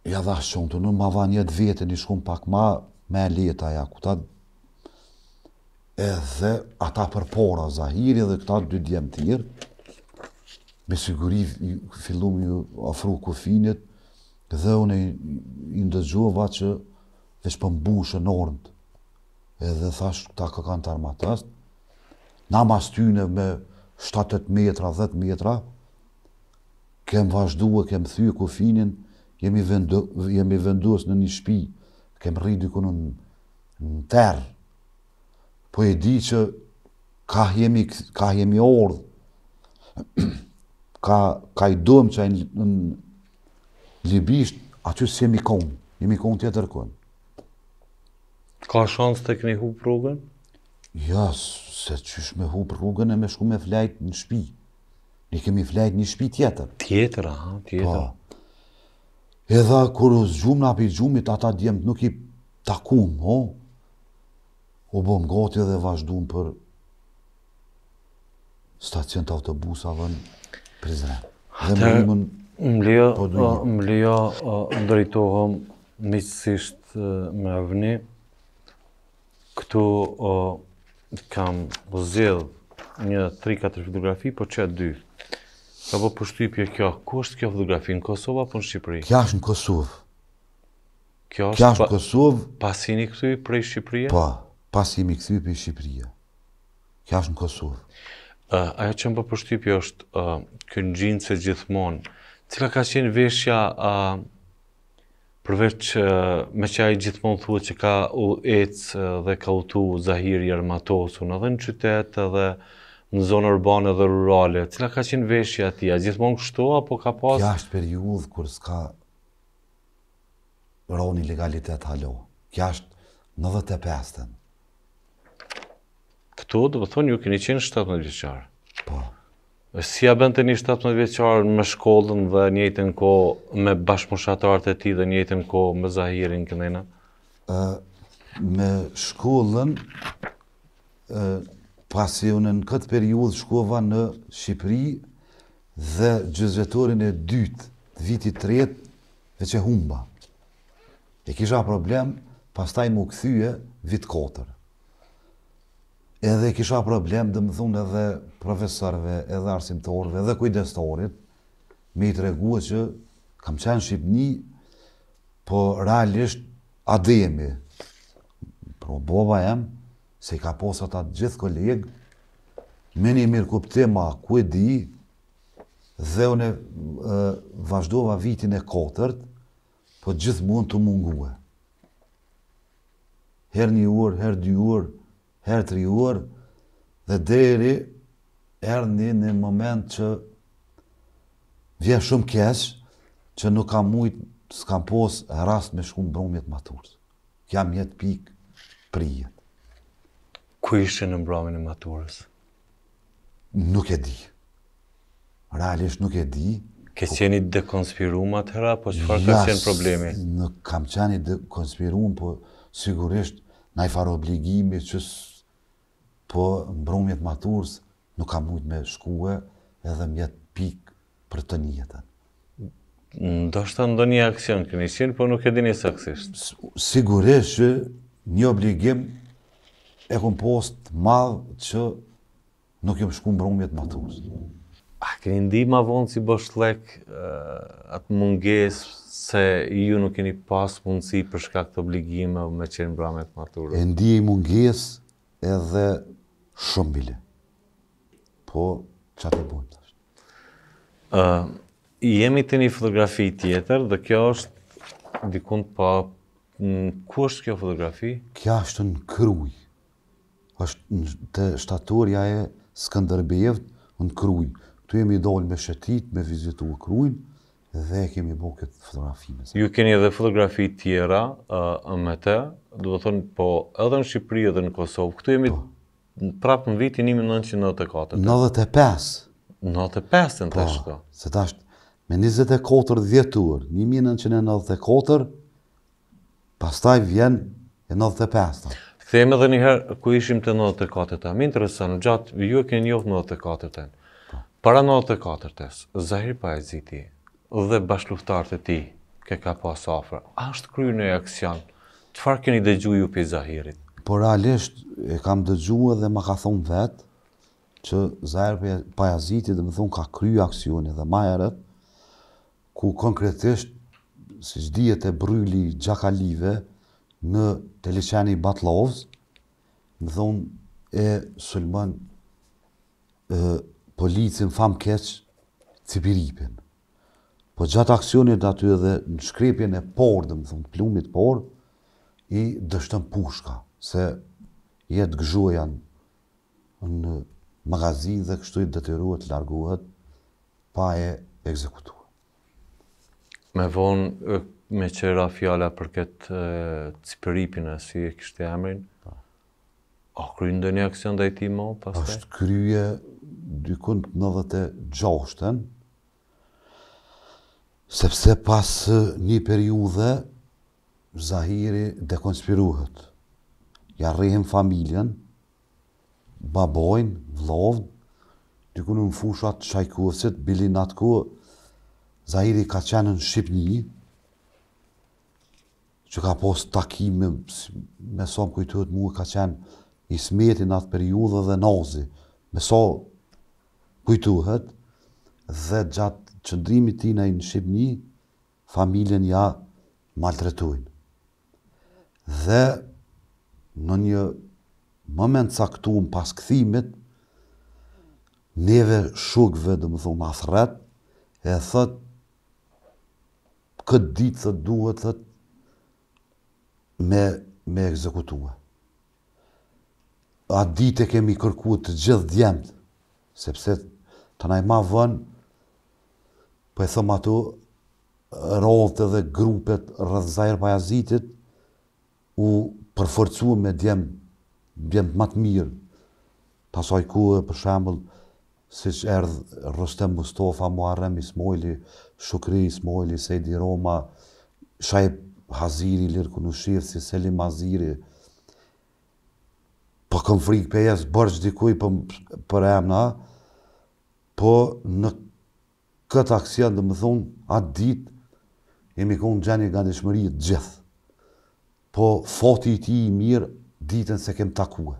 ja dha qëntën, ma dha njët të i shkun pak ma, me e leta ja, ku ta, edhe ata përpora, zahiri dhe këta dy djemë tjërë, me siguri fillu më ju afru kufinit, dhe une i ndëgjuva që vesh pëmbushë në orënt, edhe thash ta këkan kanë të armatast, na mas tyne me, 7-8 metra, 10 metra, kem vazhdu e kem thy e kufinin, jemi, vendu, jemi venduës në një shpi, kem rridi kënë në, në terë, po e di që ka jemi, ka jemi ordhë, ka, ka i dëmë që e në, Libisht, aty si jemi konë, jemi konë tjetër konë. Ka shansë të këni hu progën? Ja, se që është me hupë rrugën e me shku me flajt në shpi. Ne kemi flajt një shpi tjetër. Tjetër, ha, tjetër. Po. Edha kërë është gjumë në api gjumët, ata djemët nuk i takun, ho? O bo më gati dhe vazhdun për stacion të autobusave dhe në Prizren. Dhe më po një Më lija, më lija, me vëni, këtu kam zhjell një 3-4 fotografi, po që dy. Ka po përshtypje kjo, ku është kjo fotografi, në Kosovë apo në Shqipëri? Kja është në Kosovë. Kjo po, është në Kosovë... Pasini këtu i prej Shqipëria? Po, pasimi këtu i prej Shqipëria. Kja është në Kosovë. Aja që më po përshtypje është, kënë gjinë se gjithmonë, cila ka qenë veshja përveç me që ai gjithmonë thua që ka u ecë dhe ka u tu Zahir Armatosu në dhe në qytetë dhe në zonë urbane dhe rurale, cila ka qenë veshja ati, a gjithmonë kështu, apo ka pas... Kja është periudhë kur s'ka rohën i legalitet halo, kja është 95 dhe të Këtu, dhe thonë, ju keni qenë 17 vjeqarë. Po. Si a bënd të një 17 veqarën me shkollën dhe njëjtën ko me bashkëmushatarët e ti dhe njëjtën ko me Zahirin kënena? Me shkollën, pasi unë në këtë periudhë shkova në Shqipëri dhe gjëzvetorin e dytë, vitit të rjetë, që humba. E kisha problem, pas taj më këthyje vitë kotërë edhe kisha problem, dhe më thunë edhe profesorve, edhe arsimtorve, edhe kujdestorit, me i të regua që kam qenë Shqipni, po realisht adhe Pro boba jem, se i ka posa ta gjithë kolegë, me një mirë kuptima ku e di, dhe une vazhdova vitin e kotërt, po gjithë mund të mungue. Her një urë, her dy urë, herë të rjuar dhe deri erë një moment që vje shumë kesh që nuk kam mujt s'kam pos rast me shkumë bromit maturës. Kja mjetë pikë prije. Ku ishte në e maturës? Nuk e di. Realisht nuk e di. Ke qeni dekonspirumat hera, po që farë kësë qenë problemi? Nuk kam qeni dekonspirum, po sigurisht në i farë obligimi që po mbrumjet maturës nuk ka mujt me shkue edhe mjetë pik për të një Do Ndo shta ndo një aksion kënë i shenë, po nuk e dini së aksisht. Sigurisht që një obligim e kom post madhë që nuk jom shku mbrumjet maturës. A keni ndi ma vonë si bësh të lek atë munges se ju nuk keni pas mundësi përshka këtë obligime me qenë mbrumjet maturës? E ndi i munges edhe Shumë bile. Po, që atë i bojmë të është? Jemi të një fotografi tjetër, dhe kjo është dikund pa... Ku është kjo fotografi? Kjo është në kruj. është të shtatorja e Skanderbevët në kruj. Këtu jemi dollë me shetit, me vizitu e krujnë, dhe kemi bo këtë fotografi. Ju keni edhe fotografi tjera me te, duhet thonë, po edhe në Shqipëri edhe në Kosovë. Këtu jemi po prapë në vitin 1994. 95. 95 në po, të shko. Se ashtë me 24 djetur, 1994, pastaj vjen e 95. Të edhe dhe njëherë ku ishim të 94. të katëta. Mi gjatë, ju e keni njohë 94. të Para 94. të Zahir Pajziti dhe bashkëluftarët e ti, ke ka pas afrë, ashtë kryu në e aksion, qëfar keni dhe gjuju për Zahirit? Por realisht e kam dëgjuar dhe më ka thonë vet që Zahir Pajaziti dhe më thonë ka kryu aksioni dhe majerët, ku konkretisht, si dihet e bryli gjakalive në Teleçani Batlovz, më thonë e sulmën e, policin famë keqë Cipiripin. Po gjatë aksionit aty edhe në shkripjen e por, dhe më thonë plumit por, i dështën pushka se jetë gëzhuajan në magazin dhe kështu i detyruhet, larguhet, pa e ekzekutuar. Me vonë, me qera fjala për këtë cipëripin e si e kështë e emrin, po. a kryin dhe një aksion dhe i ti ma, pas të? Ashtë kryje dykund në dhe të gjoshten, sepse pas një periude, Zahiri dekonspiruhet ja rrihim familjen, babojnë, vlovn, të kunë në fushat shajkuësit, bilin atë ku, Zahiri ka qenë në Shqipëni, që ka posë takime, me som kujtuhet mu ka qenë i smeti në atë periudhe dhe nazi, me so kujtuhet, dhe gjatë qëndrimit tina në Shqipëni, familjen ja maltretujnë. Dhe në një moment caktuar pas këthimit, neve shukve, dhe më thonë, athret, e thot këtë ditë thët duhet me, me ekzekutua. A ditë e kemi kërku të gjithë djemët, sepse të najma vënë, për po e thëmë ato, rovët dhe grupet rëdhëzajrë pajazitit, u përforcu me djemë, djemë të matë mirë, pasaj ku e për shemblë, si që erdhë Rostem Mustofa, Muarrem Ismojli, Shukri Ismojli, Sejdi Roma, Shajb Haziri, Lirë Kunushirë, si Selim Haziri, po këm frikë për jesë bërgjë dikuj për emna, po në këtë aksion dhe më thunë, atë ditë, jemi kënë gjeni nga një shmëri të gjithë po foti ti i mirë ditën se kem takue.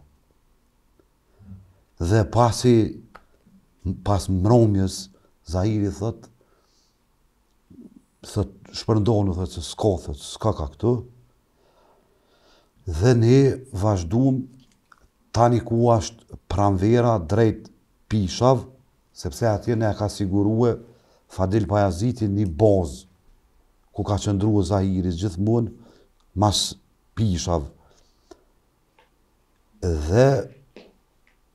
Dhe pasi, pas mromjes, Zahiri thot, thot shpërndonu, thot, se s'ka, thot, s'ka ka këtu, dhe ne vazhduam tani ku ashtë pramvera drejt pishav, sepse atje ne ka sigurue Fadil Pajazitin një bozë, ku ka qëndruë Zahiris gjithmonë, mas pishav, dhe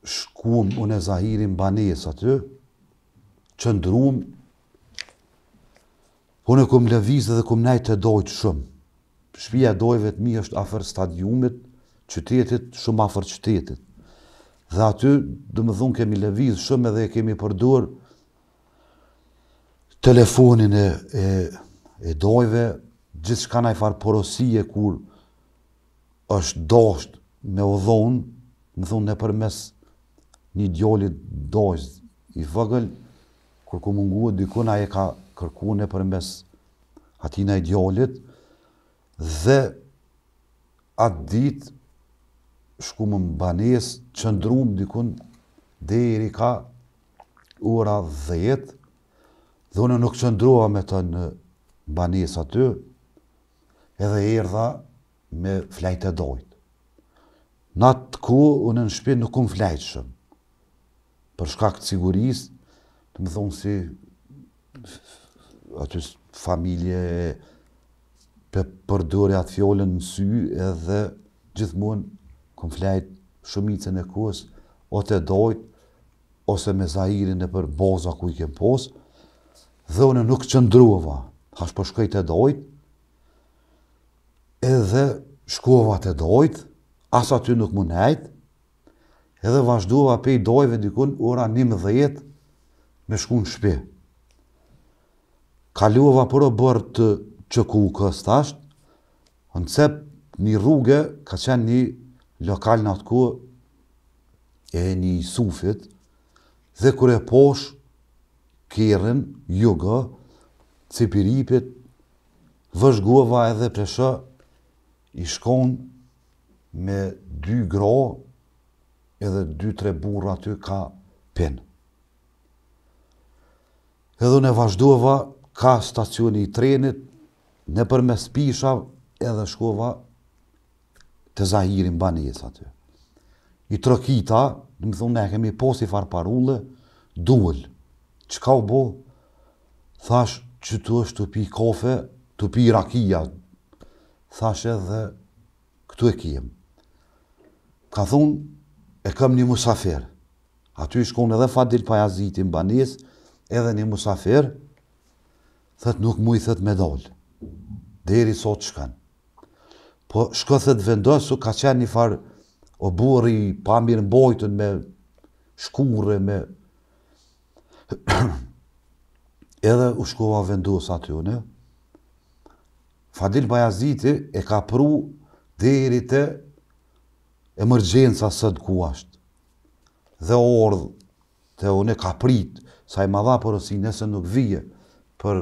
shkuam unë e zahirin banes aty, qëndruam, unë e kum leviz dhe kum nejtë të dojtë shumë. Shpia dojve të mi është afer stadiumit, qytetit, shumë afer qytetit. Dhe aty, dhe më dhunë, kemi leviz shumë edhe kemi përdur telefonin e, e dojve, gjithë shka na i farë porosie kur është dosht me o dhonë, më thonë në përmes një djollit dosht i vëgël, kur ku munguë dykuna e ka kërku në përmes atina i djollit, dhe atë dit shku më më banes, qëndru më dykun dhe i rika ura dhe jetë, dhe unë nuk qëndrua me të në banes aty, edhe erdha me flajt e dojt. Në atë ku, unë në shpje nuk unë flajt shumë. Për shkak të siguris, të më thonë si aty familje për përdore atë fjollën në sy edhe gjithmonë kom flajt shumicën e kuës o të dojt ose me zahirin e për boza ku i kem pos dhe unë nuk qëndruva hash po shkajt e dojt edhe shkuova të dojt, asë aty nuk më nejt, edhe vazhduva pe i dojve dikun ora një më dhejet me shku në shpe. Kaluva për o bërë të që ku u kës tasht, në cep një rrugë ka qenë një lokal në atë ku e një sufit, dhe kër e posh kërën, jugë, cipiripit, vëzhguva edhe shë i shkon me dy gro edhe dy tre burra aty ka pin. Edhe ne vazhdova ka stacioni i trenit në përmes pisha edhe shkova të zahirin banjes aty. I trokita, dhe më thonë ne kemi posi farparulle, që ka u bo, thash që tu është të pi kofe, të pi rakia, thashe dhe këtu e kijem. Ka thun, e kam një musafer. Aty shkon edhe Fadil Pajaziti në banis, edhe një musafer, thët nuk mu i thët me dollë. Deri sot shkan. Po shko thët vendosu, ka qenë një farë o buri, pa mirë bojtën me shkurë, me... edhe u shkova vendosu aty, unë. Fadil Bajaziti e ka pru deri të emergjensa së të kuasht. Dhe ordhë të une ka prit, sa i madha ësi nëse nuk vije për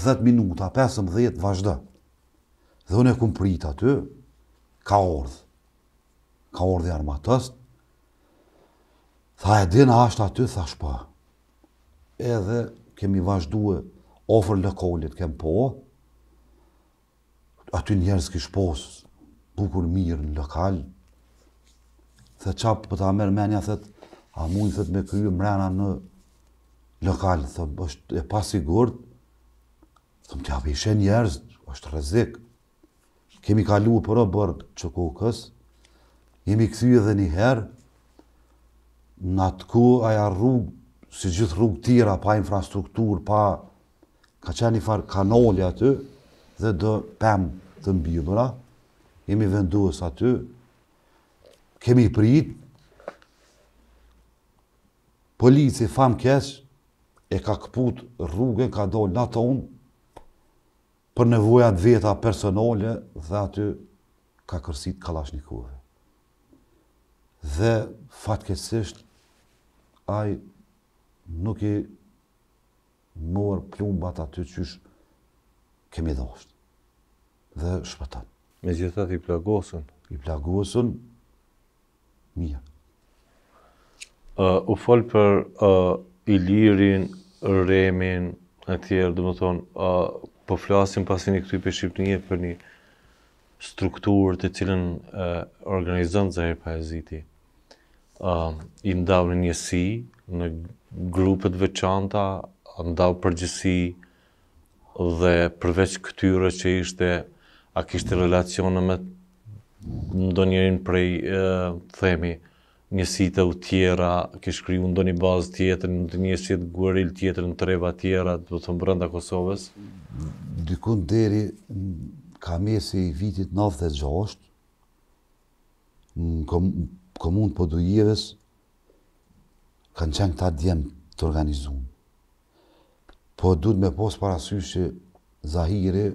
10 minuta, 15, vazhda. Dhe une kum prit aty, ka ordhë. Ka ordhë i armatës. Tha e dina ashtë aty, tha shpa. Po. Edhe kemi vazhduë ofër lëkollit, kem po, aty njerës kish posë, bukur mirë në lokal, dhe qapë për po ta merë menja, thët, a mujë, thët, me kryu mrena në lokal, thët, është e pasigurët, thëmë të javë ishe njerës, është rëzikë, kemi kalu për o bërë që kukës, jemi këthy edhe një herë, në atë ku aja rrugë, si gjithë rrugë tira, pa infrastrukturë, pa ka qenë një farë kanolja të, dhe dë pëmë të mbjidhura, jemi venduës aty, kemi prit, polici fam kesh, e ka këput rrugën, ka dojnë në tonë, për nevojat veta personale, dhe aty ka kërsit kalashnikove. Dhe fatkesisht, aj nuk i morë plumbat aty qysh kemi dhoshtë dhe shpëton. Me gjithë i plagosën? I plagosën, mija. u folë për Ilirin, Remin, e tjerë, dhe më thonë, po flasim pasin i këtu i për Shqipënije për një strukturë të cilën organizën Zahir Pajaziti, I ndavë në njësi, në grupët veçanta, ndavë përgjësi, dhe përveç këtyre që ishte A kishtë relacione me ndonjërin prej themi, një sitë u tjera, kishtë kryu ndonjë një bazë tjetër, në do një sitë guëril tjetër, në treba tjera, dhe të më brënda Kosovës? Dikon deri ka mesi i vitit 96, në komunë të podujives, kanë qenë këta djemë të organizumë. Po du të me posë parasyshë Zahiri,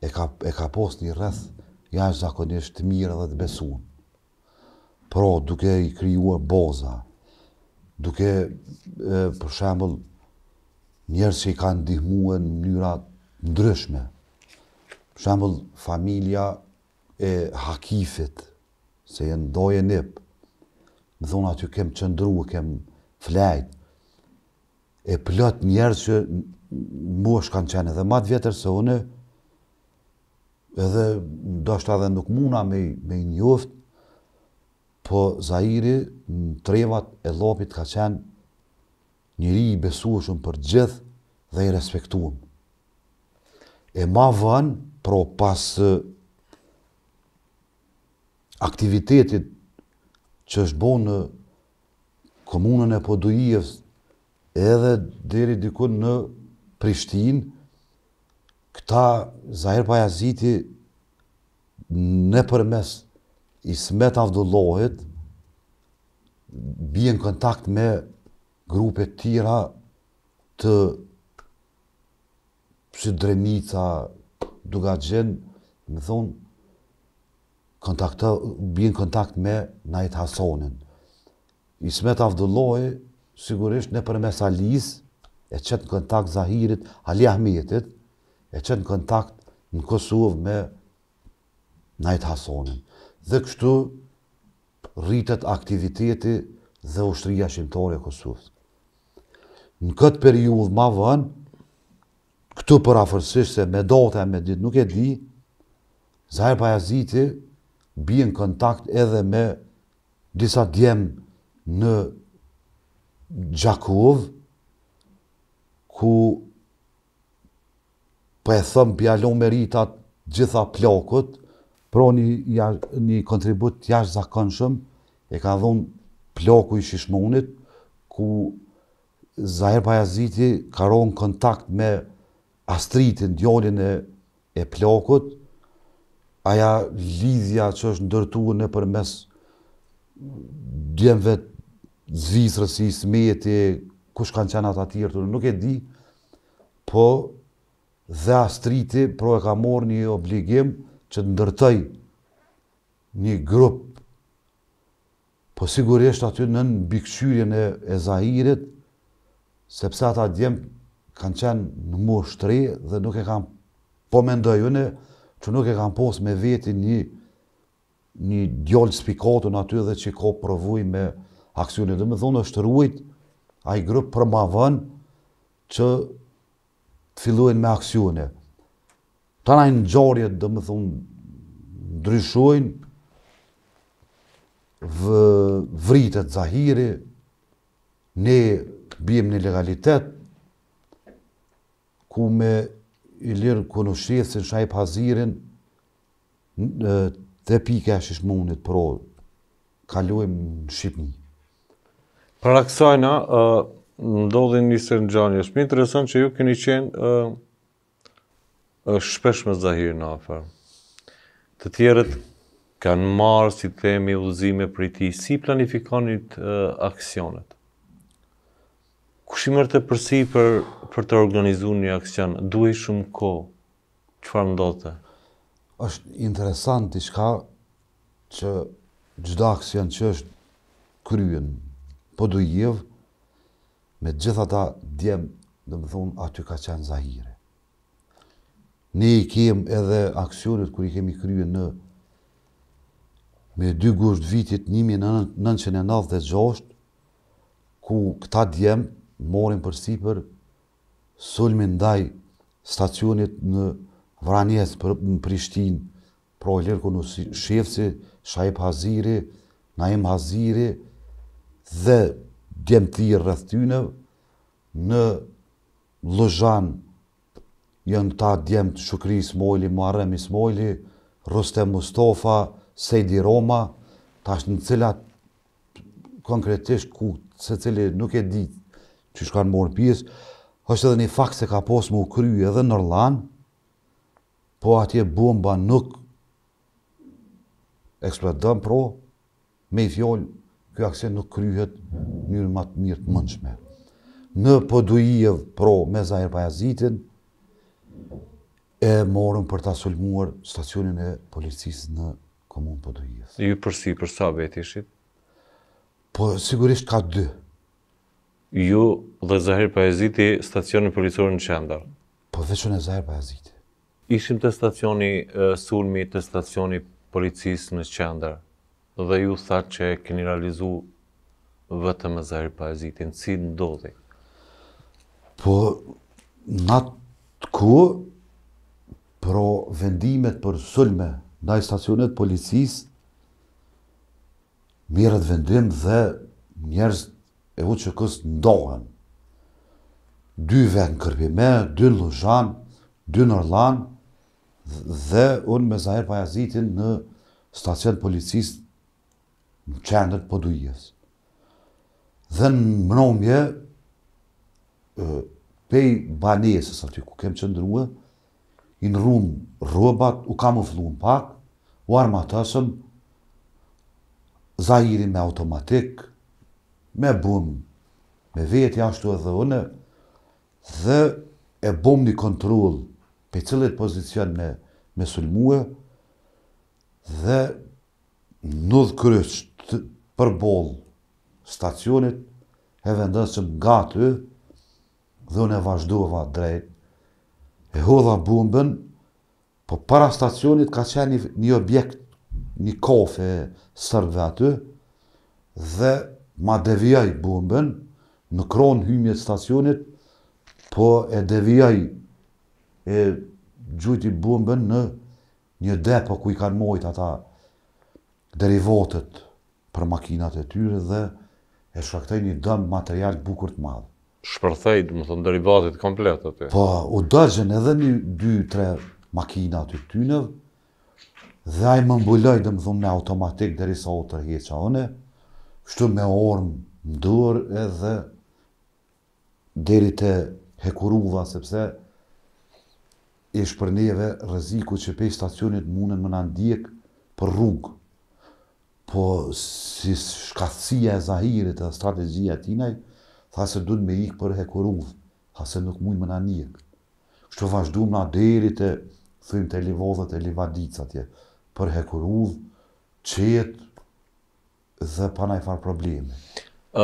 e ka, e ka post një rrëth jashtëzakonisht zakonisht të mirë dhe të besun. Pro, duke i krijuar boza, duke, e, për shembull njerës që i kanë ndihmuar në mënyra ndryshme. Për shembull familja e hakifit, se jenë doje nip, më thonë aty kem qëndru, kem flajt, e plot njerës që mu është kanë qenë, dhe matë vjetër se unë, edhe ndoshta edhe nuk muna me me njoft po Zairi në trevat e llopit ka qenë njëri i besueshëm për gjithë dhe i respektuam. E ma vën, pro pas aktivitetit që është bo në komunën e Podujevës, edhe deri dikun në Prishtinë, këta Zahir Bajaziti në përmes Ismet Avdullohit bie në kontakt me grupe tira të si Drenica, Dugajen, më thonë, kontakta, në kontakt me Najt Hasonin. Ismet Avdulloj, sigurisht, në përmes Alis, e qëtë në kontakt Zahirit, Ali Ahmetit, e qënë kontakt në Kosovë me Najt Hasonin. Dhe kështu rritët aktiviteti dhe ushtria shqimtore e Kosovës. Në këtë periudhë ma vënë, këtu për afërsisht se me të e me ditë nuk e di, Zahir Pajaziti bi në kontakt edhe me disa djemë në Gjakovë, ku po e thëmë bjallon jalo me rritat gjitha plakut, pro një kontribut jashtë zakonëshëm, e ka dhonë plaku i shishmonit, ku Zahir Bajaziti ka rohën kontakt me astritin, djolin e plakut, aja lidhja që është ndërtu në përmes djemëve të zvizrës i smeti, kush kanë qenë atë atirë, nuk e di, po dhe astriti, pro e ka morë një obligim që të një grup, po sigurisht aty në në bikqyrien e, zahirit, sepse ata djem kanë qenë në mu dhe nuk e kam po mendojune që nuk e kam pos me veti një një djollë në aty dhe që ko provuj me aksionit. Dhe me thonë është rujt a i grupë për ma vënë që të fillojnë me aksione. Të në gjarje, dhe më thunë, ndryshojnë, vë, vritët zahiri, ne bim në legalitet, ku me i lirë konoshesin, shaj pazirin, në, pike e shishmonit, pro, kalujmë në Shqipëni. Pra raksojna, uh ndodhin një sërë në gjanje. Shmi interesant që ju keni qenë uh, uh, shpesh me Zahir në afer. Të tjerët kanë marë, si themi, uzime për ti, si planifikonit aksionet? Kush të përsi për, të organizu një aksion? duhe shumë ko? Qëfar më dote? është interesant i shka që gjda aksion që është kryen, po dujevë, me gjitha ta djem, dhe më thonë, aty ka qenë zahire. Ne i kem edhe aksionet kër i kemi krye në me dy gusht vitit 1996, ku këta djem morin për siper ndaj stacionit në Vranjes për në Prishtin, pro e lirë ku në Shefci, Shajp Haziri, Naim Haziri, dhe djemë të i në Luzhan, janë ta djemë të Shukri Ismojli, Muarem Ismojli, Rostem Mustofa, Sejdi Roma, ta është në cilat, konkretisht ku, se cili nuk e di, që shkan morë pjesë, është edhe një fakt se ka posë mu kryu edhe në Rlan, po atje bomba nuk, eksplodëm pro, me i fjollë, kjo aksion nuk kryhet në mënyrë më të mirë të mëndshme. Në Podujev pro me Zahir Bajazitin e morëm për ta sulmuar stacionin e policisë në komunë Podujev. Ju për si për sa vet ishit? Po sigurisht ka dy. Ju dhe Zahir Bajaziti stacionin policor në qendër. Po veçon e Zahir Bajaziti. Ishim të stacioni sulmi të stacioni policisë në qendër dhe ju tha që e keni realizu vetëm e zahir pa si ndodhi? Po, në atë ku, pro vendimet për sulme në i stacionet policis, mirët vendim dhe njerës e u që kësë ndohen. Dy vetë në kërpime, dy në Luzhan, dy në Orlan, dhe unë me Zahir Pajazitin në stacionet policisë në qendrët të podujës. Dhe në mënomje, pej banesës aty ku kem qëndrua, i në rrumë rrobat, u kam u pak, u armatasëm, zahiri me automatik, me bum, me vetë jashtu edhe une, dhe e bom një kontrol pe cilët pozicion me, me sulmue, dhe në dhë për bol stacionit, e vendësëm nga të, dhe unë e vazhdova drejt, e hodha bumbën, po para stacionit ka qenë një objekt, një kofë e sërve aty, dhe ma devijaj bumbën, në kronë hymjet stacionit, po e devijaj e gjujti bumbën në një depo ku i kanë mojt ata derivotet, për makinat e tyre dhe e shfaktaj një dëmë material bukur të madhë. Shpërthej, du më thënë, dëri komplet aty? Po, u dërgjën edhe një, dy, tre makina aty tynev, dhe a më mbulloj, du më thënë, në automatik dheri sa o tërhje që anë, shtu me orëm më edhe dheri të hekuruva, sepse ish për neve rëziku që pej stacionit mune më në ndjek për rrugë, po si shkatsia e zahirit e strategjia tinaj, tha se du të me ikë për hekuruvë, tha se nuk mund më në një. Kështë të vazhdu më në deri të thym të livodhët e livadica tje, për hekuruvë, qetë dhe pa na i farë probleme.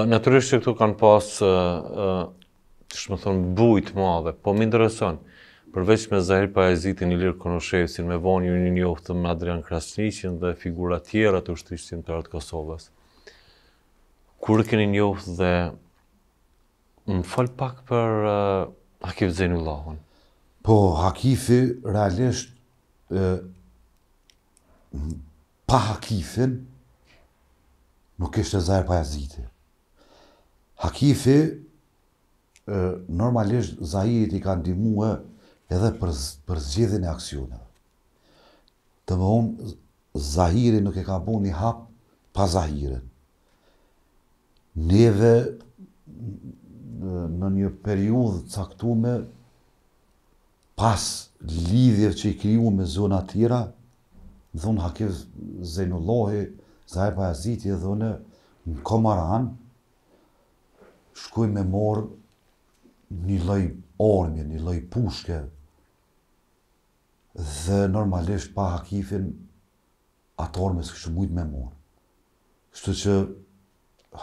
Naturisht që këtu kanë pasë, uh, uh, shmë thonë, bujtë madhe, po më ndërësonë, përveç me Zahir Pajazitin i lirë konoshevësin, me vonë një një njoftë me Adrian Krasnishin dhe figura tjera të ushtishtim të artë Kosovës. Kur keni njoftë dhe më falë pak për Hakif eh, Zenullahun? Po, Hakifi realisht eh, pa Hakifin nuk ishte Zahir Pajaziti. Hakifi eh, normalisht Zahirit i ka ndimua edhe për, për zgjithin e aksioneve. Të më unë, Zahiri nuk e ka bu një hap pa Zahirin. Neve në një periudhë caktume, pas lidhjev që i kriju me zona tira, më thunë hakev zenullohi, zahe pa jaziti edhe në në Komaran, shkuj me morë një lojë ormje, një loj pushke, dhe normalisht pa hakifin, atë ormje së kështë mujtë me morë. Kështë që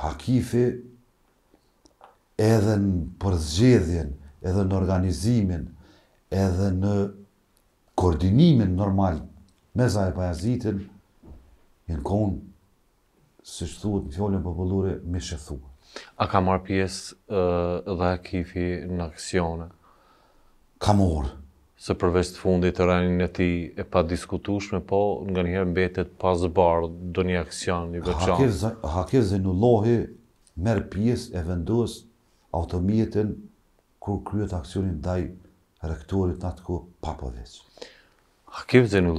hakifi edhe në përzgjedhjen, edhe në organizimin, edhe në koordinimin normal me e Bajazitin, jenë konë, si që thuhet në fjollën popullore, me shëthuar. A ka marrë pjesë dhe kifi në aksione? Ka morë. Se përveç të fundit të rani në ti e pa diskutushme, po nga njëherë mbetet pas barë do një aksion, një veçan. Hakez Zenullohi në merë pjesë e vendos automjetin kur kryet aksionin daj rektorit në atë ku papo veç. Hakez në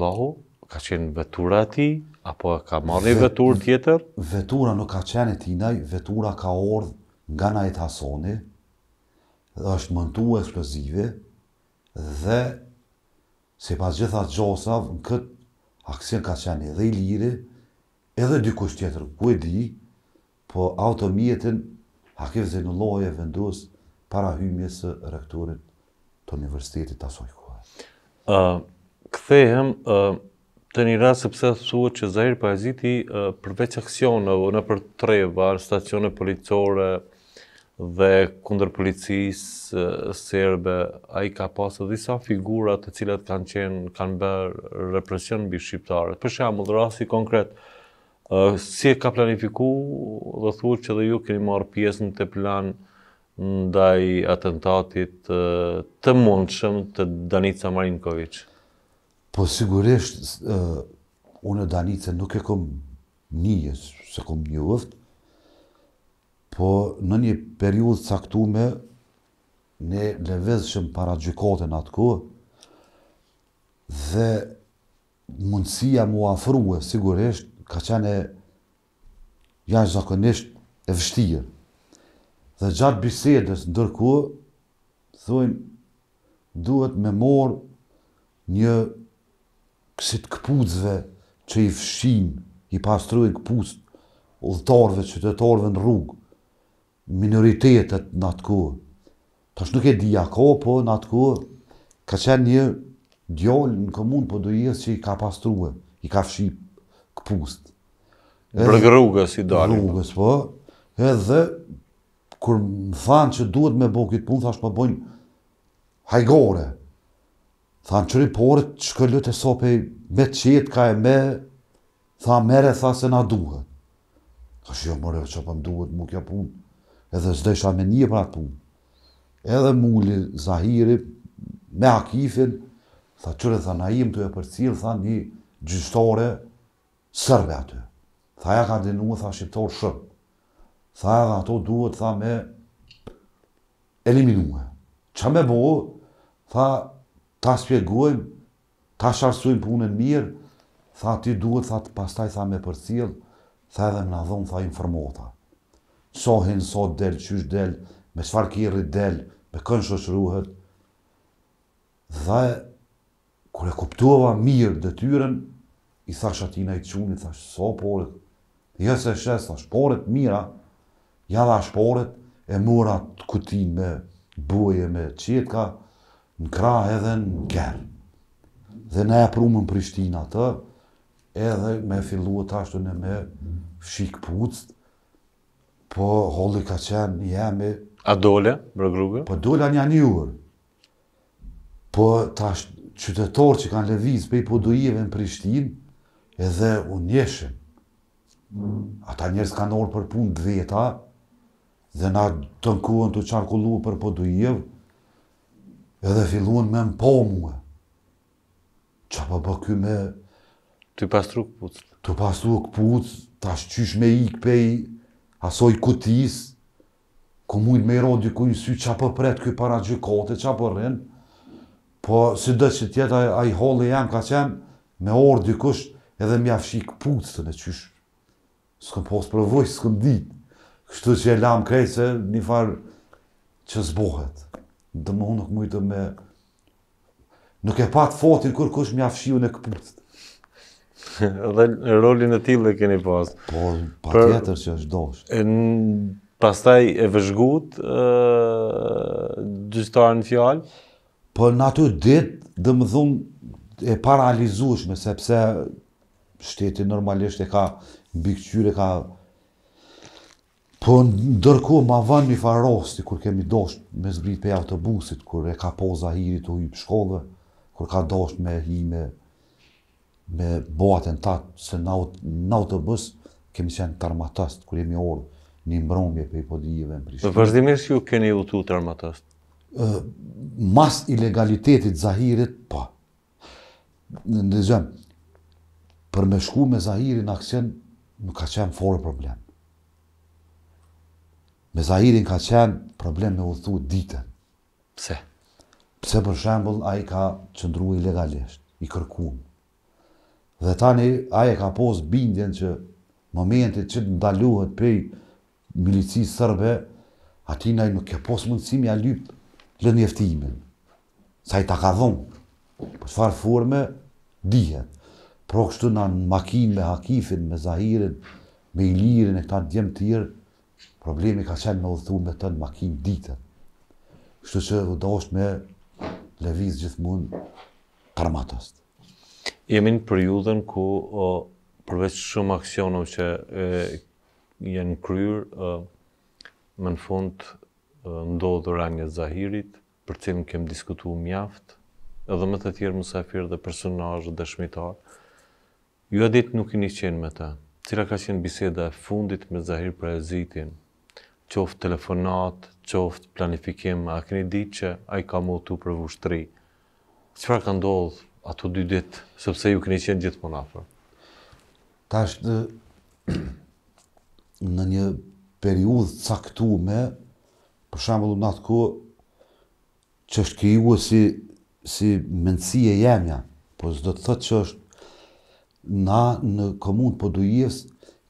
ka qenë vetura ti, apo ka marrë një vetur tjetër? Vetura nuk ka qenë e tinaj, vetura ka ordhë nga na e të dhe është mëntu e eksplozive, dhe se pas gjitha të gjosav, në këtë aksin ka qenë edhe i liri, edhe dy kusht tjetër, ku e di, po automjetin ha kefë zinë në loje vendus para hymje së rektorit të universitetit të asojkua. Këthejhem, të një rrasë pëse thua që Zahir Pajziti përveç aksionë në për treva, në stacione policore dhe kundër policisë serbe, a i ka pasë disa figurat të cilat kanë qenë, kanë bërë represion bëj shqiptarët. Për shemë, dhe rrasi konkret, si e ka planifiku dhe thua që dhe ju keni marë pjesën të plan ndaj atentatit të mundshëm të Danica Marinkovicë? Po sigurisht, uh, unë e nuk e kom një, se kom një uft, po në një periud caktume, ne levezëshëm para gjykote në atë kohë, dhe mundësia mu afruë, sigurisht, ka qene jash zakonisht e vështirë. Dhe gjatë bisedës në duhet me morë një kësit këpuzve që i fshin, i pastruin këpuz, udhëtarve, qytetarve në rrugë, minoritetet në atë kohë. Ta nuk e di a ko, po në atë kohë, ka qenë një djollë në komunë, po do jesë që i ka pastruhe, i ka fshim këpust. Brëg rrugës i dalim. Po. Rrugës, po. Edhe, kur më thanë që duhet me bo këtë punë, thash për po bojnë hajgore. Thanë qëri porët, shkëllut e sope, me qitë ka e me, tha mere, tha se na duhet. Ka shë jo mërë, që po më duhet, mu kja punë, edhe zdo isha me një për atë punë. Edhe muli, zahiri, me akifin, tha qëri, tha na im të e për cilë, tha një gjyshtore, sërbe aty Tha ja ka dinua, tha shqiptor shumë. Tha dhe ato duhet, tha me eliminua. Qa me bo, tha ta shpjegojmë, ta sharsojmë punën mirë, tha ti duhet, tha të pastaj tha me për cilë, tha edhe nga dhonë, tha informota. So hin, so del, qysh del, me shfar kiri del, me kën shoshruhet, dhe kur e kuptuava mirë dhe i tha shatina i qunë, i tha shë so porët, Jo se shes, a shporet mira, jadha a shporet e mura të kutin me buje me qitka, në edhe në gerë. Dhe ne e prumë në Prishtinë atë, edhe me fillu të ashtu në me shikë pucët, po holli ka qenë një jemi... A dole, bërë grugë? Po dole një një urë. Po tash qytetorë që kanë levizë për i podujive në Prishtinë, edhe unë njeshëm. Ata njerës kanë orë për punë dhe ta, dhe na të nkuën të qarkullu për podujevë, edhe filluan me më po muhe. Qa pa bë kjo me... Të pastru këpuc? Të pastru këpuc, të qysh me ik pej, asoj kutis ku mujnë me i rodi ku një sy, qa pa po pret kjo para gjykote, qa pa po rrinë. Po, si dhe që tjetë, a i hollë jam ka qenë, me orë dikush edhe mi afshi i këpuc të me qysh. Së këm posë përvoj, së këm ditë. Kështu që e lam krejtë se një farë që zbohet dhe më nuk mujtë me... Nuk e patë fatin kur kush mja fshiu në këpucët. dhe rolin e tilë dhe keni pasë. Po, pa tjetër që është doshë. Pastaj e vëzhgut, uh, në fjallë? Po, në ato ditë dhe më dhunë e paralizushme, sepse shteti normalisht e ka bikqyre, ka Po ndërku ma vanë një farosti, kur kemi dosht me zbrit për autobusit, kur e ka poza hiri të ujë për shkollë, kur ka dosht me hi me, me boatën ta, se në autobus kemi qenë të armatast, kur jemi orë një mbrëmje për i podijive në Prishtinë. Vërdimisht ju keni u tu të armatast? Mas ilegalitetit zahirit, pa. Në dhe për me shku me zahirin aksion, nuk ka qenë forë problem me Zahirin ka qenë problem me udhëtu ditën. Pse? Pse për shembul a i ka qëndru ilegalisht, i kërkum. Dhe tani a i ka pos bindjen që momentit që të ndaluhet prej milici sërbe, ati na i nuk ke pos mundësimi a lypë lën njeftimin. Sa i ta ka dhonë. Po çfarë forme dihet. Pro kështu na në makinë me Hakifin, me Zahirin, me Ilirin e këta djem të problemi ka qenë me udhëtu me të në makinë ditën. Kështu që dhe dosht me levizë gjithmonë karmatost. Jemi në periudën ku o, përveç shumë aksionëm që e, jenë kryrë, me në fund ndodhë rangë Zahirit, për cilën kemë diskutu mjaft, edhe më të tjerë musafirë dhe personajë dhe shmitarë, ju a ditë nuk i një qenë me ta. Cila ka qenë biseda fundit me Zahir Prezitin, qoftë telefonat, qoftë planifikim, a këni di që a i ka më të për vushtëri. Qëfar ka ndodhë ato dy ditë, sëpse ju këni qenë gjithë më nafër? Ta është në një periudhë caktu me, për shambullu në atë ku, që është kejua si, si mëndësi e jemja, po zdo të thëtë që është na në komunë po dujës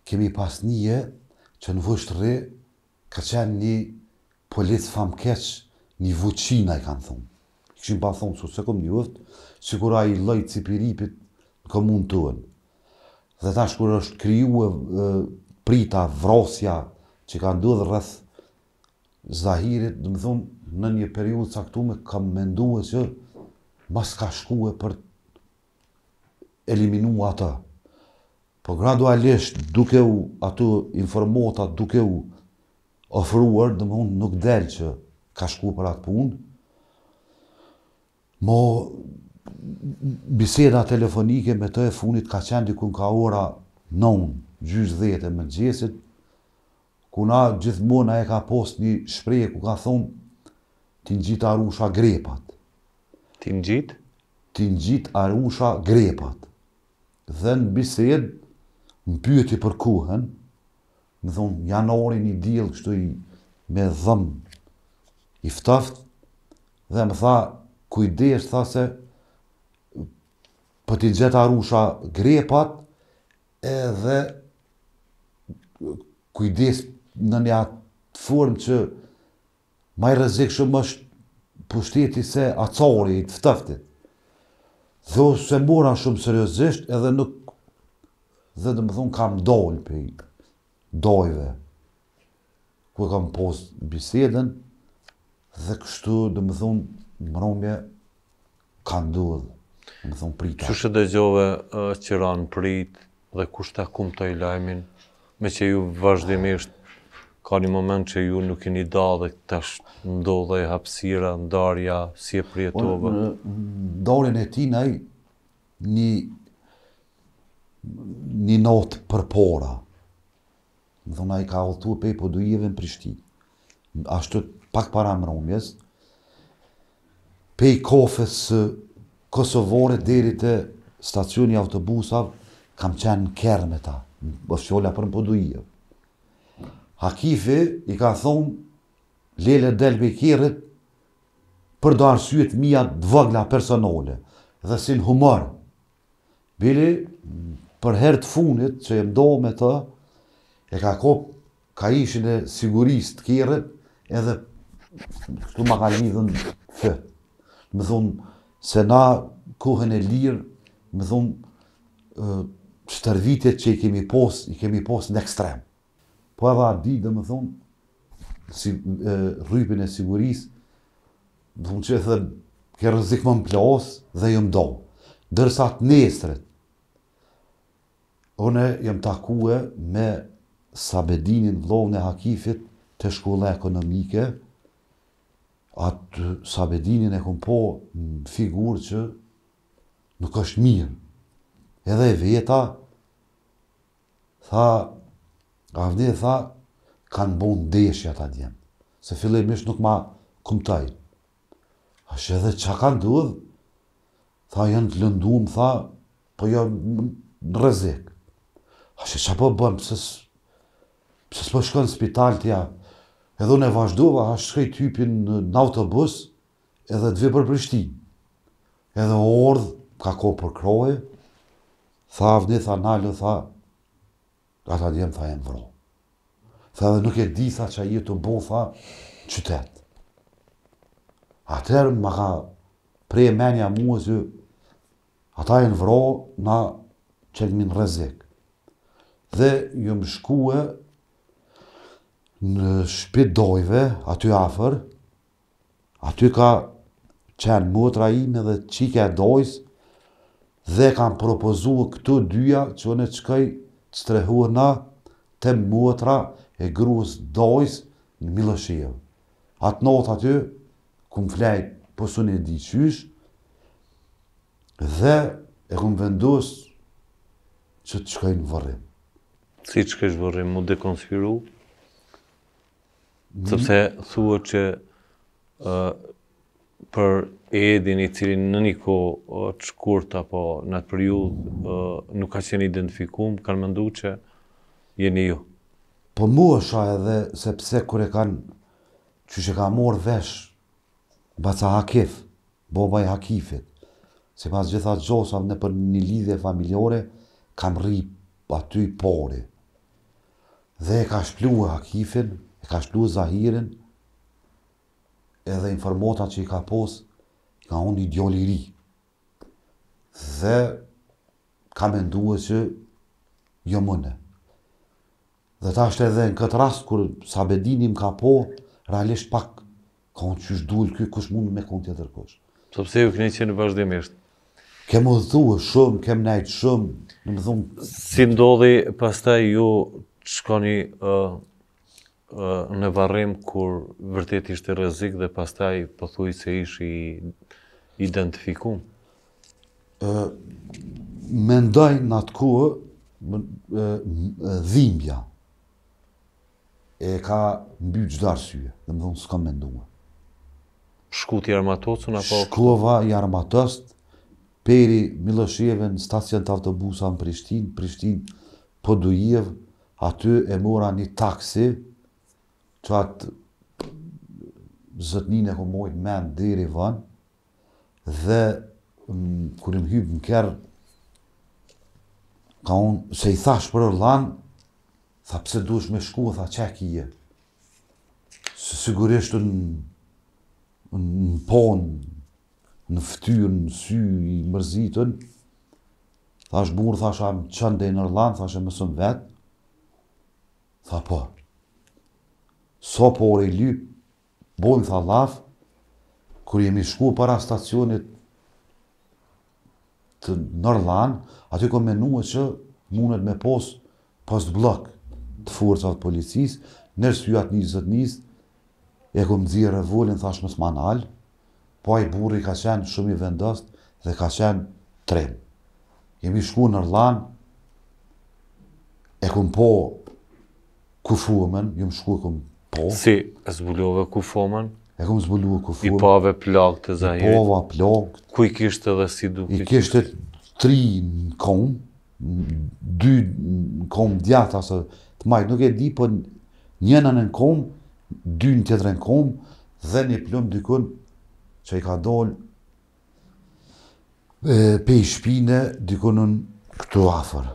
kemi pas një që në vështë ka qenë një polic famkeq, një vëqina i kanë thonë. Këshim pa thonë, so se kom një uftë, si kura i lojtë si piripit në komunë të unë. Dhe tash kur është kryu e, prita, vrosja, që ka ndodhë rrëth zahirit, dhe më thonë, në një periud caktume, kam mendu e që mas ka shkue për eliminu ata. Po gradualisht, duke u ato informota, duke u ofruar, dhe më unë nuk del që ka shku për atë punë, mo biseda telefonike me të e funit ka qenë dikun ka ora 9, gjysh dhete më gjesit, ku na gjithmona e ka post një shpreje ku ka thonë ti n'gjit gjitë arusha grepat. Ti n'gjit? gjitë? Ti gjitë arusha grepat. Dhe në bised, në pyëti për kuhen, më thonë, janori një dilë, kështu i me dhëmë, i ftaft, dhe më tha, kujdesht, tha se, për po t'i gjeta arusha grepat, edhe kujdes në një atë formë që maj rëzik shumë është pushteti se acori i të ftaftit. Dhe se mora shumë seriosisht edhe nuk dhe dhe më thunë kam dollë për i dojve, ku e kam post biseden, dhe kështu, dhe më thunë, mërëmje, ka ndodhë, më thunë, prita. Qështë dhe gjove që ranë prit, dhe kushtë ta kumë të i lajmin, me që ju vazhdimisht, ka një moment që ju nuk i një da dhe është ndodhe hapsira, ndarja, si e prietove. Në dorën e ti nëj një një notë përpora, Më thonë, a i ka oltu e pej, po du i e vend Prishtinë, Ashtu të pak para më rëmjes, pej kofës Kosovore deri e stacioni autobusav, kam qenë në kërë me ta, në bëfqolla për në podu i e. Hakifi i ka thonë, lele del me kjerët, për do arsyet mija dvëgla personole, dhe sin humor. Bili, për herë të funit, që e mdo me të, e ka kop, ka ishin e sigurist të kjerë, edhe këtu ma ka lidhën fë. Më thunë, se na kohën e lirë, më thunë, shtërvitet që i kemi posë, i kemi posë në ekstrem. Po edhe adi dhe më thunë, si rrypin e sigurisë, më thunë që e thënë, ke rëzik më më plosë dhe jë mdo. do. Dërsa të nesërët, une jëmë takue me Sabedinin vlovën e hakifit të shkolla ekonomike, atë Sabedinin e këm po në figurë që nuk është mirë. Edhe e veta, tha, avni e tha, kanë bon deshja ta djenë, se fillimisht mishë nuk ma këmtaj. A shë edhe që kanë dhudhë, tha janë të lëndumë, tha, po janë më rëzikë. A shë që po bëmë, pësës, Pse s'po shkon në spital t'ja. Edhe unë e vazhdova, a shkaj t'ypin në autobus, edhe t'vi për Prishtin. Edhe ordh, ka ko për kroje, tha avni, tha nalë, tha, ata dhjem, tha e më vro. Tha edhe nuk e di, tha që a i të bo, tha, qytet. Atërë më ka prej menja muës ju, ata e në vro, na qenë minë Dhe ju më shkue në shpit dojve, aty afer, aty ka qenë motra ime dhe qike e dojës, dhe kanë propozua këto dyja që në qëkaj të strehuar na të motra e gruës dojës në Milëshirë. Atë notë aty, këm flej posun e diqysh, dhe e këm vendus që të qëkaj në vërrim. Si që kështë vërrim, mu dekonspiru? Mhm. sepse thua që për edin i cili në një ko të shkurt apo në atë periud nuk ka qenë identifikum, kanë ndu që jeni ju. Po mu është edhe sepse kërë e kanë që që ka morë vesh baca hakef, boba i hakifit, se pas gjitha gjosav në për një lidhje familjore, kam rri aty i pori. Dhe e ka shplu e hakifin, e ka shlu Zahirin, edhe informota që i ka pos, ka unë i djoli ri. Dhe ka me nduë që jo mëne. Dhe ta është edhe në këtë rast, kër Sabedini më ka po, realisht pak, ka unë qysh dul kjo, kush mund me kënë tjetër kush. Sopse ju këni që në vazhdimisht? Kemë më dhuë shumë, kemë najtë shumë, në më Si ndodhi, pas ta ju shkoni uh, në varrim kur vërtet ishte rrezik dhe pastaj po thuaj se ish i identifikuar. ë mendoj në atë kohë dhimbja e ka mbyt çdo arsye, do s'ka menduar. Shkuti i armatosun apo Shkova i armatos peri Milosheve në stacion të autobusa në Prishtinë Prishtinë Podujev, aty e mora një taksi, që atë zëtnin e ku mojtë men diri vën, dhe mm, kërë më hybë më kërë, ka unë, se i thash për Orlan, tha pëse duesh me shku, tha që e kije. Se sigurisht në, në ponë, në ftyrë, në sy, i mërzitën, thash burë, thash amë qënë dhe në Orlan, thash e mësëm vetë, tha po, so po ore i ly, bojmë tha laf, kër jemi shku para stacionit të nërlan, aty kom menu e që mundet me pos pas të blok të forcat policis, nërës ju atë një zëtë njës, e kom dzirë e thash mës manal, po ajë burri ka qenë shumë i vendost dhe ka qenë trem. Jemi shku në rlan, e kom po kufumen, jemi shku e kom Po. Si e zbulove ku fomen? E kam zbulove ku fomen. I pave plak të zahirit? I pava plak. Ku i kishtë edhe si duke kishtë? I kishtë tri në kom, dy në kom djata, se të majtë nuk e di, po njënën në kom, dy në tjetër në kom, dhe një plëm dykun që i ka dollë pe i shpine dykunën këtu afer,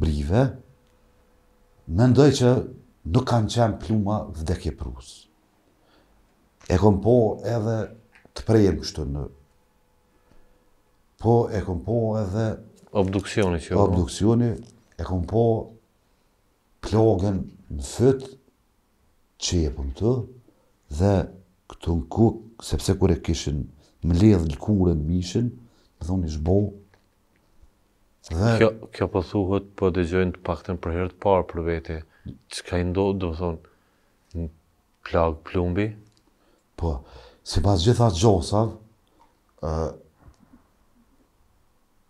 brive, Mendoj që nuk kanë qenë pluma vdekje prus. E kom po edhe të prejem kështu në... Po e kom po edhe... Obduksioni që... Jo. Obduksioni, e kom po plogën në fyt, që je për më të, dhe këtu në ku, sepse kur e kishin më ledhë në kure, në mishin, më thonë i shbo. Kjo përthuhët po po për dhe gjojnë të pakten për herët parë për vete, që ka i ndodhë, do thonë, në plagë plumbi? Po, si pas gjitha gjosav, uh,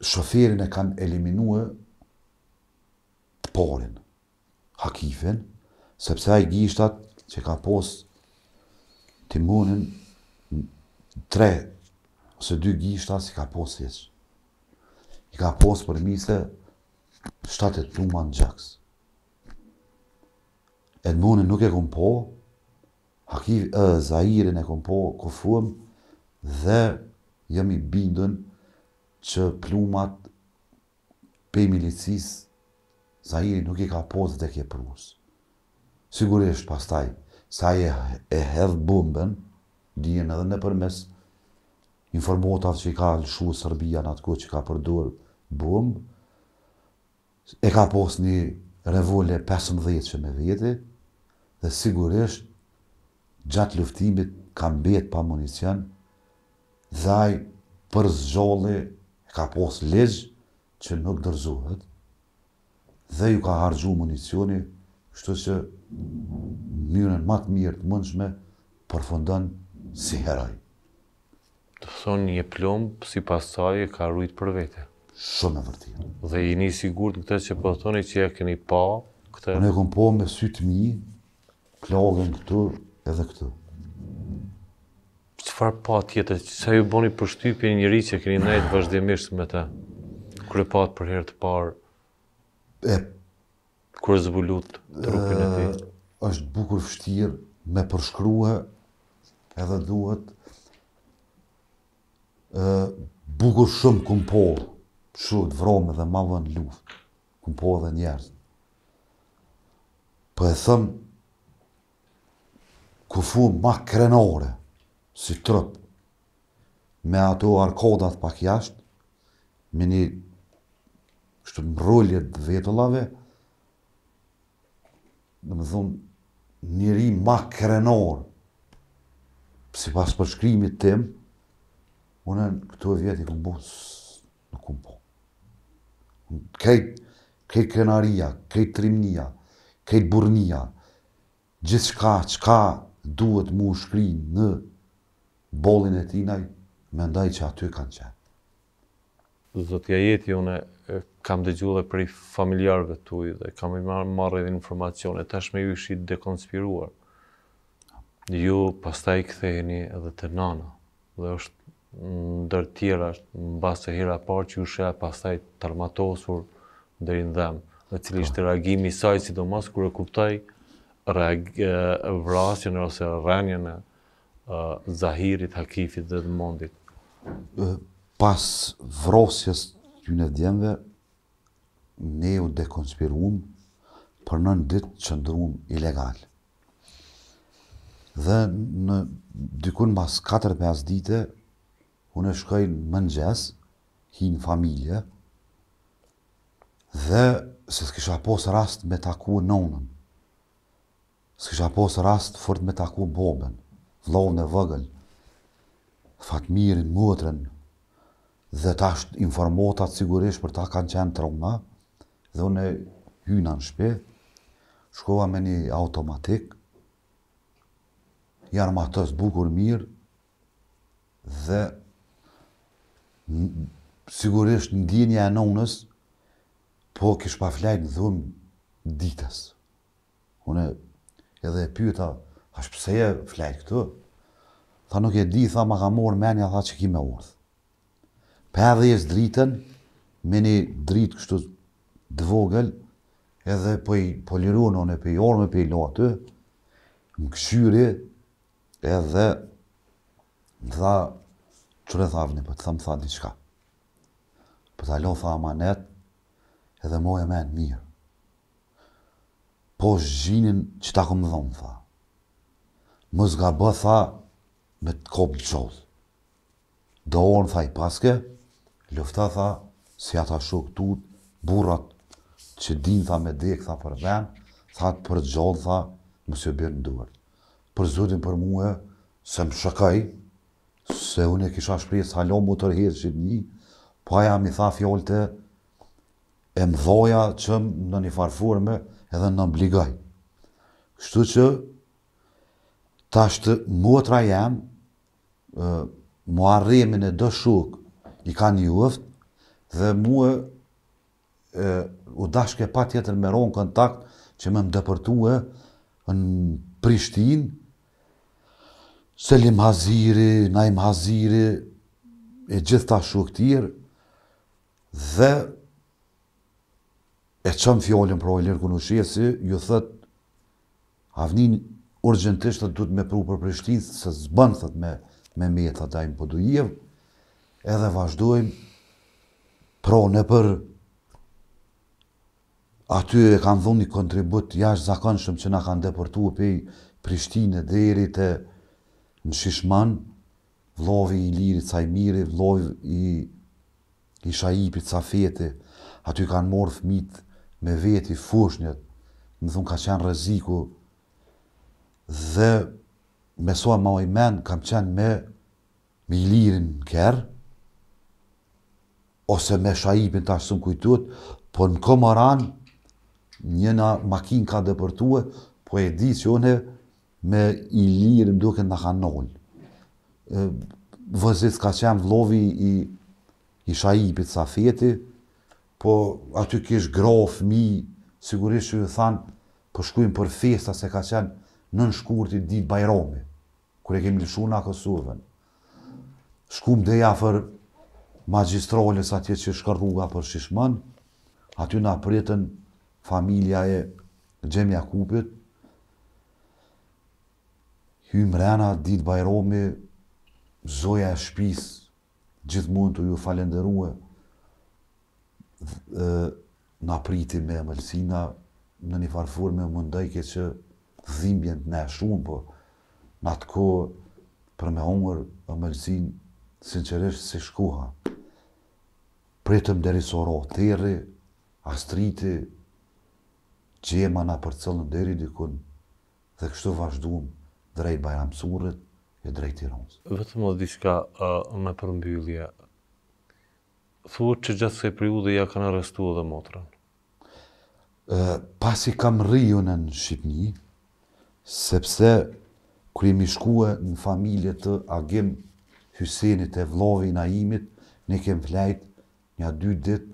shoferin e kanë eliminuë të porin, hakifin, sepse ai gishtat që ka pos të munin tre ose dy gishta që ka pos I ka pos për mise shtatet pluma në Edmonin nuk e kumpo, Hakiv e Zahirin e kumpo, kufruem dhe jemi bindën që plumat pe milicis Zahiri nuk i ka posë dhe kje prus. Sigurisht pastaj, sa e, e hedhë bomben, dijen edhe në përmes informotat që i ka lëshu Sërbia në atë ku që ka përdur bomb, e ka posë një revolle 15 që me vjetit, dhe sigurisht gjatë luftimit ka mbet pa municion dhaj për zxolli ka pos legj që nuk dërzuhet dhe ju ka hargju municioni shtu që njënën matë mirë të mundshme përfundon si heraj të thonë një plumb si pasaj e ka rrujt për vete shumë e vërtit dhe i një sigur të këtë që po thoni që e keni pa Unë e kom po me sytë mi, plogën këtu edhe këtu. Qëfar pa tjetër, që sa ju boni përshtypje njëri që keni nejtë vazhdimisht me ta? Kërë patë për herë të parë? E... Kërë zvullut të rupin e ti? është bukur fështirë me përshkruhe edhe duhet e, bukur shumë kumpo, shu të vromë dhe ma vën luft, po dhe njerës. Po e thëmë kufu ma krenore, si trup, me ato arkodat pak jashtë, me një kështu mrullje të vetëllave, dhe më thonë, njëri ma krenor, si pas përshkrimit tim, unë në këtu e vjetë i këmë bu, nuk këmë bu. Krejt, krenaria, krejt trimnia, krejt burnia, gjithë shka, shka, duhet mu shkri në bolin e tinaj, me ndaj që aty kanë qenë. Zotja jeti, une kam dhe gjullë prej familjarëve tuj dhe kam i marrë edhe informacione, tash me ju ishi dekonspiruar. Ju pastaj këtheni edhe të nana, dhe është ndër tjera, në basë të hira parë që ju shëja pastaj të armatosur dhe rinë dhemë, dhe cilë po. ishte reagimi saj, si do mas kërë kuptaj, vrasjen ose rënjen e Zahirit, Hakifit dhe Dëmondit? Pas vrosjes të në djemve, ne u dekonspiruum për nën ditë që ilegal. Dhe në dykun mas 4-5 dite, unë e shkoj në mëngjes, hin familje, dhe se s'kisha posë rast me taku nonën. Së kisha pos rast fort me taku bobën, vlovën e vëgël, fatmirin, mutrën, dhe ta është informotat sigurisht për ta kanë qenë trauma, dhe unë e hyna në shpe, shkova me një automatik, janë ma bukur mirë, dhe sigurisht në dinja e nonës, po kish pa flajnë në dhëmë ditës. Unë edhe e pyta, a shpëse e flajt këtu? Tha nuk e di, tha ma ka morë menja, tha që ki me urth. Pe edhe dritën, me një dritë kështu dëvogël, edhe po i polirunë në në pe po i orme, pe po i lotë, më këshyri, edhe më tha, qërë e tharë një, po të thamë tha një qka. Po të alo, tha amanet, edhe mojë e menë mirë po zhinin që ta këmë dhonë, tha. Më zga bë, tha, me të kopë gjodhë. Do tha, i paske, lëfta, tha, si ata shoktut, burat, që din, tha, me dek, tha, për ven, tha, për gjodhë, tha, më si bërë në duhet. Për zotin për muhe, se më shëkaj, se unë e kisha shprej, sa lomë më tërhet që një, pa jam i tha fjolë të, e më dhoja që në një me, edhe në obligoj. Kështu që ta shtë muatra jem, muarrimin e do shuk i ka një uft, dhe mua, u dashke pa tjetër me ronë kontakt që me më dëpërtuë në Prishtin, Selim Haziri, Naim Haziri, e gjithë ta shuk tjerë, dhe e qëmë fjollin pra Olir si ju thët, avnin urgentisht të dhëtë me pru për Prishtinë, se zbën, thët, me, me me jetë atajmë edhe vazhdojmë, pra në për aty e kanë dhënë një kontribut jashtë zakonshëm që na kanë deportu pej Prishtinë dhe eri të në Shishman, vlovi i Liri Cajmiri, vlovi i, i Shaipi Cafeti, aty kanë morë fmitë me veti fushnjët, më thunë ka qenë rëziku, dhe me soa ma ojmen kam qenë me, me i lirin në kerë, ose me shaipin të ashtë kujtuat, po në komaran, njëna makin ka dëpërtuat, po e di që unë me i lirin duke në kanon. Vëzit ka qenë vlovi i, i shaipit sa fjeti, po aty kish grof, mi, sigurisht që ju thanë, po shkujmë për festa se ka qenë në në shkurti ditë bajromi, kër e kemi lëshu në Kosovën. Shkum dhe jafër magistrolës atje që shkarruga për shishmën, aty në apritën familja e Gjemja Kupit, Hymë mrena ditë bajromi, zoja e shpis, gjithë mund të ju falenderuë, në apriti me mëllësina, në një farëfor me më ndajke që dhimbjen të ne shumë, po në atë kohë për me hongër e mëllësin sinqeresht se shkoha. Pritëm dheri soro tërri, astriti, gjema nga për cëllën deri dikun, dhe kështu vazhduam drejt Bajramsurit e drejt Tironës. Vëtëm dhe diska me përmbyllje, thuhet që gjatë se priu dhe ja kanë arrestuar edhe motrën. Pas pasi kam rriju në në sepse kërë i mishkua në familje të agim Hysenit e vlovi Naimit, ne kem flejt një dy dit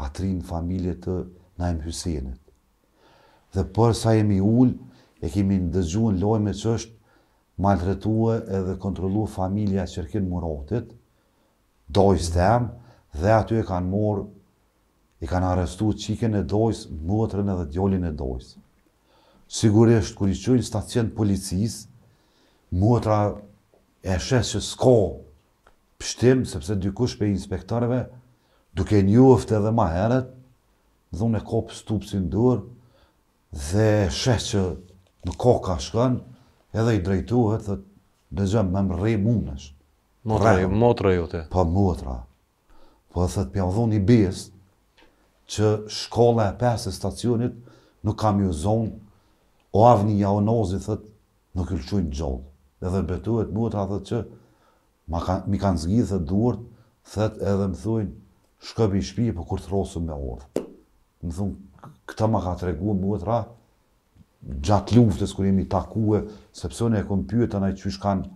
atri në familje të Naim Hysenit. Dhe për sa jemi ull, e kemi në në lojme që është maltretua edhe kontrolua familja qërkin muratit, dojës temë, dhe aty e kanë morë, i kanë arrestu qikën e dojës, motrën edhe djollin e dojës. Sigurisht, kur i qëjnë stacion policis, motra e shesh që s'ko pështim, sepse dykush pe inspektoreve, duke një edhe ma heret, dhune ko për stupë si ndurë, dhe shesh që në ko ka shkën, edhe i drejtuhet, dhe dhe gjëmë më më rej mundësh. Jo- motra, jote? Po, Motra po dhe thëtë për dhonë i që shkolla e pesë e stacionit nuk kam ju zonë, o avni ja o nozi, thëtë, nuk ju lëquin gjollë Dhe dhe betuet muet atë që mi kanë zgjithë dhe duart, thëtë edhe më thujnë shkëp i shpi, për po kur të rosu me orë. Më thunë, këta ma ka të regu muet ra, gjatë luftës kërë jemi takue, sepse unë e kom pyët të nëjë qysh kanë,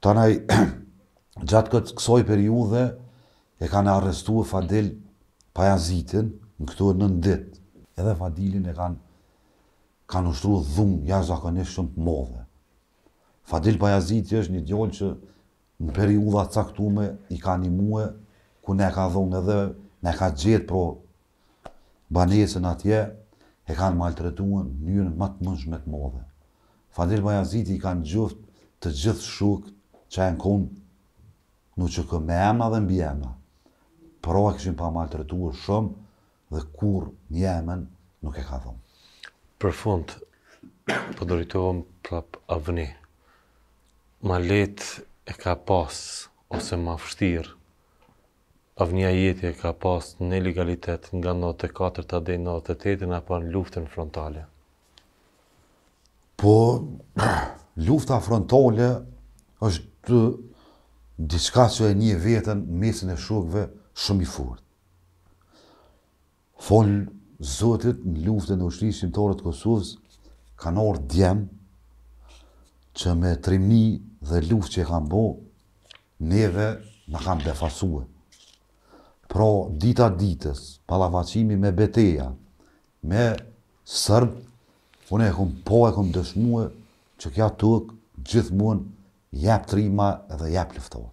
të nëjë gjatë këtë kësoj periudhe, e kanë arrestuar Fadil Pajazitin në këto në ndit. Edhe Fadilin e kanë kanë ushtru dhunë zakonisht shumë të modhe. Fadil Pajaziti është një djollë që në të caktume i ka një muë ku ne ka dhunë edhe ne ka gjetë pro banesën atje e kanë maltretuën njërën më të mëshme të modhe. Fadil Bajaziti i kanë gjuft të gjithë shukë që e në konë në që këmë e dhe mbi emna prova oa këshim pa mal të shumë dhe kur një emën nuk e ka dhëmë. Për fund, për po dëritohëm prap avni. Ma let e ka pas ose ma fështirë. Avnia jeti e ka pas në legalitet nga 94 të adej 98 në pa në luftën frontale. Po, lufta frontale është të që e një vetën mesin e shumëve shumë i fort. Fol zotit në luftën e ushtrisë shqiptare të Kosovës kanë orë djem që me trimni dhe luftë që kanë bo, neve në kanë befasuar. Pro dita ditës, pallavaçimi me betejë, me sërb, unë e kam po e kam dëshmuar që kja turk gjithmonë jap trima dhe jap lufton.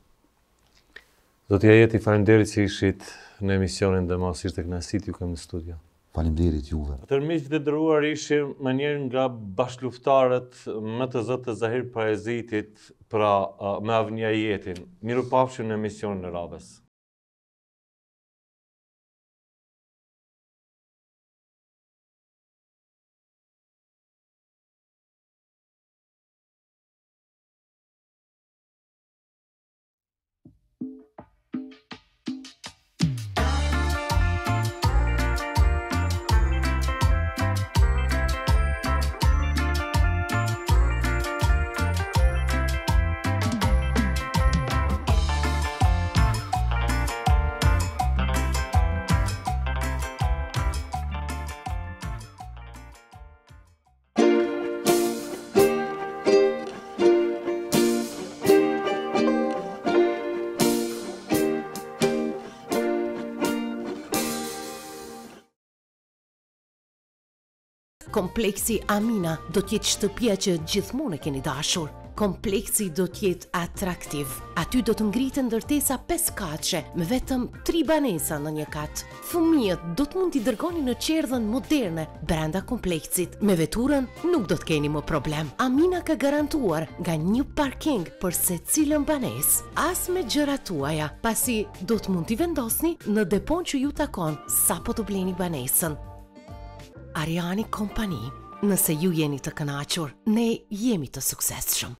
Do t'ja jeti falimderit që ishit në emisionin dhe mos ishte këna sitë ju këmë në studio. Falimderit juve. Tërmiq dhe dëruar ishim më njerë nga bashkluftarët më të zëtë të zahir parezitit pra uh, me avnja jetin. Miru pafshim në emisionin në radhës. Kompleksi Amina do tjetë shtëpia që gjithmonë e keni dashur. Kompleksi do tjetë atraktiv. Aty do të ngritë ndërtesa 5 kache, me vetëm 3 banesa në një katë. Fëmijët do të mund t'i dërgoni në qerdhen moderne, brenda kompleksit. Me veturën nuk do t'keni më problem. Amina ka garantuar nga një parking për se cilën banes. As me gjëratuaja, pasi do të mund t'i vendosni në depon që ju takon, sa po të bleni banesën. Ariani Company. Nëse ju jeni të kënaqur, ne jemi të suksesshëm.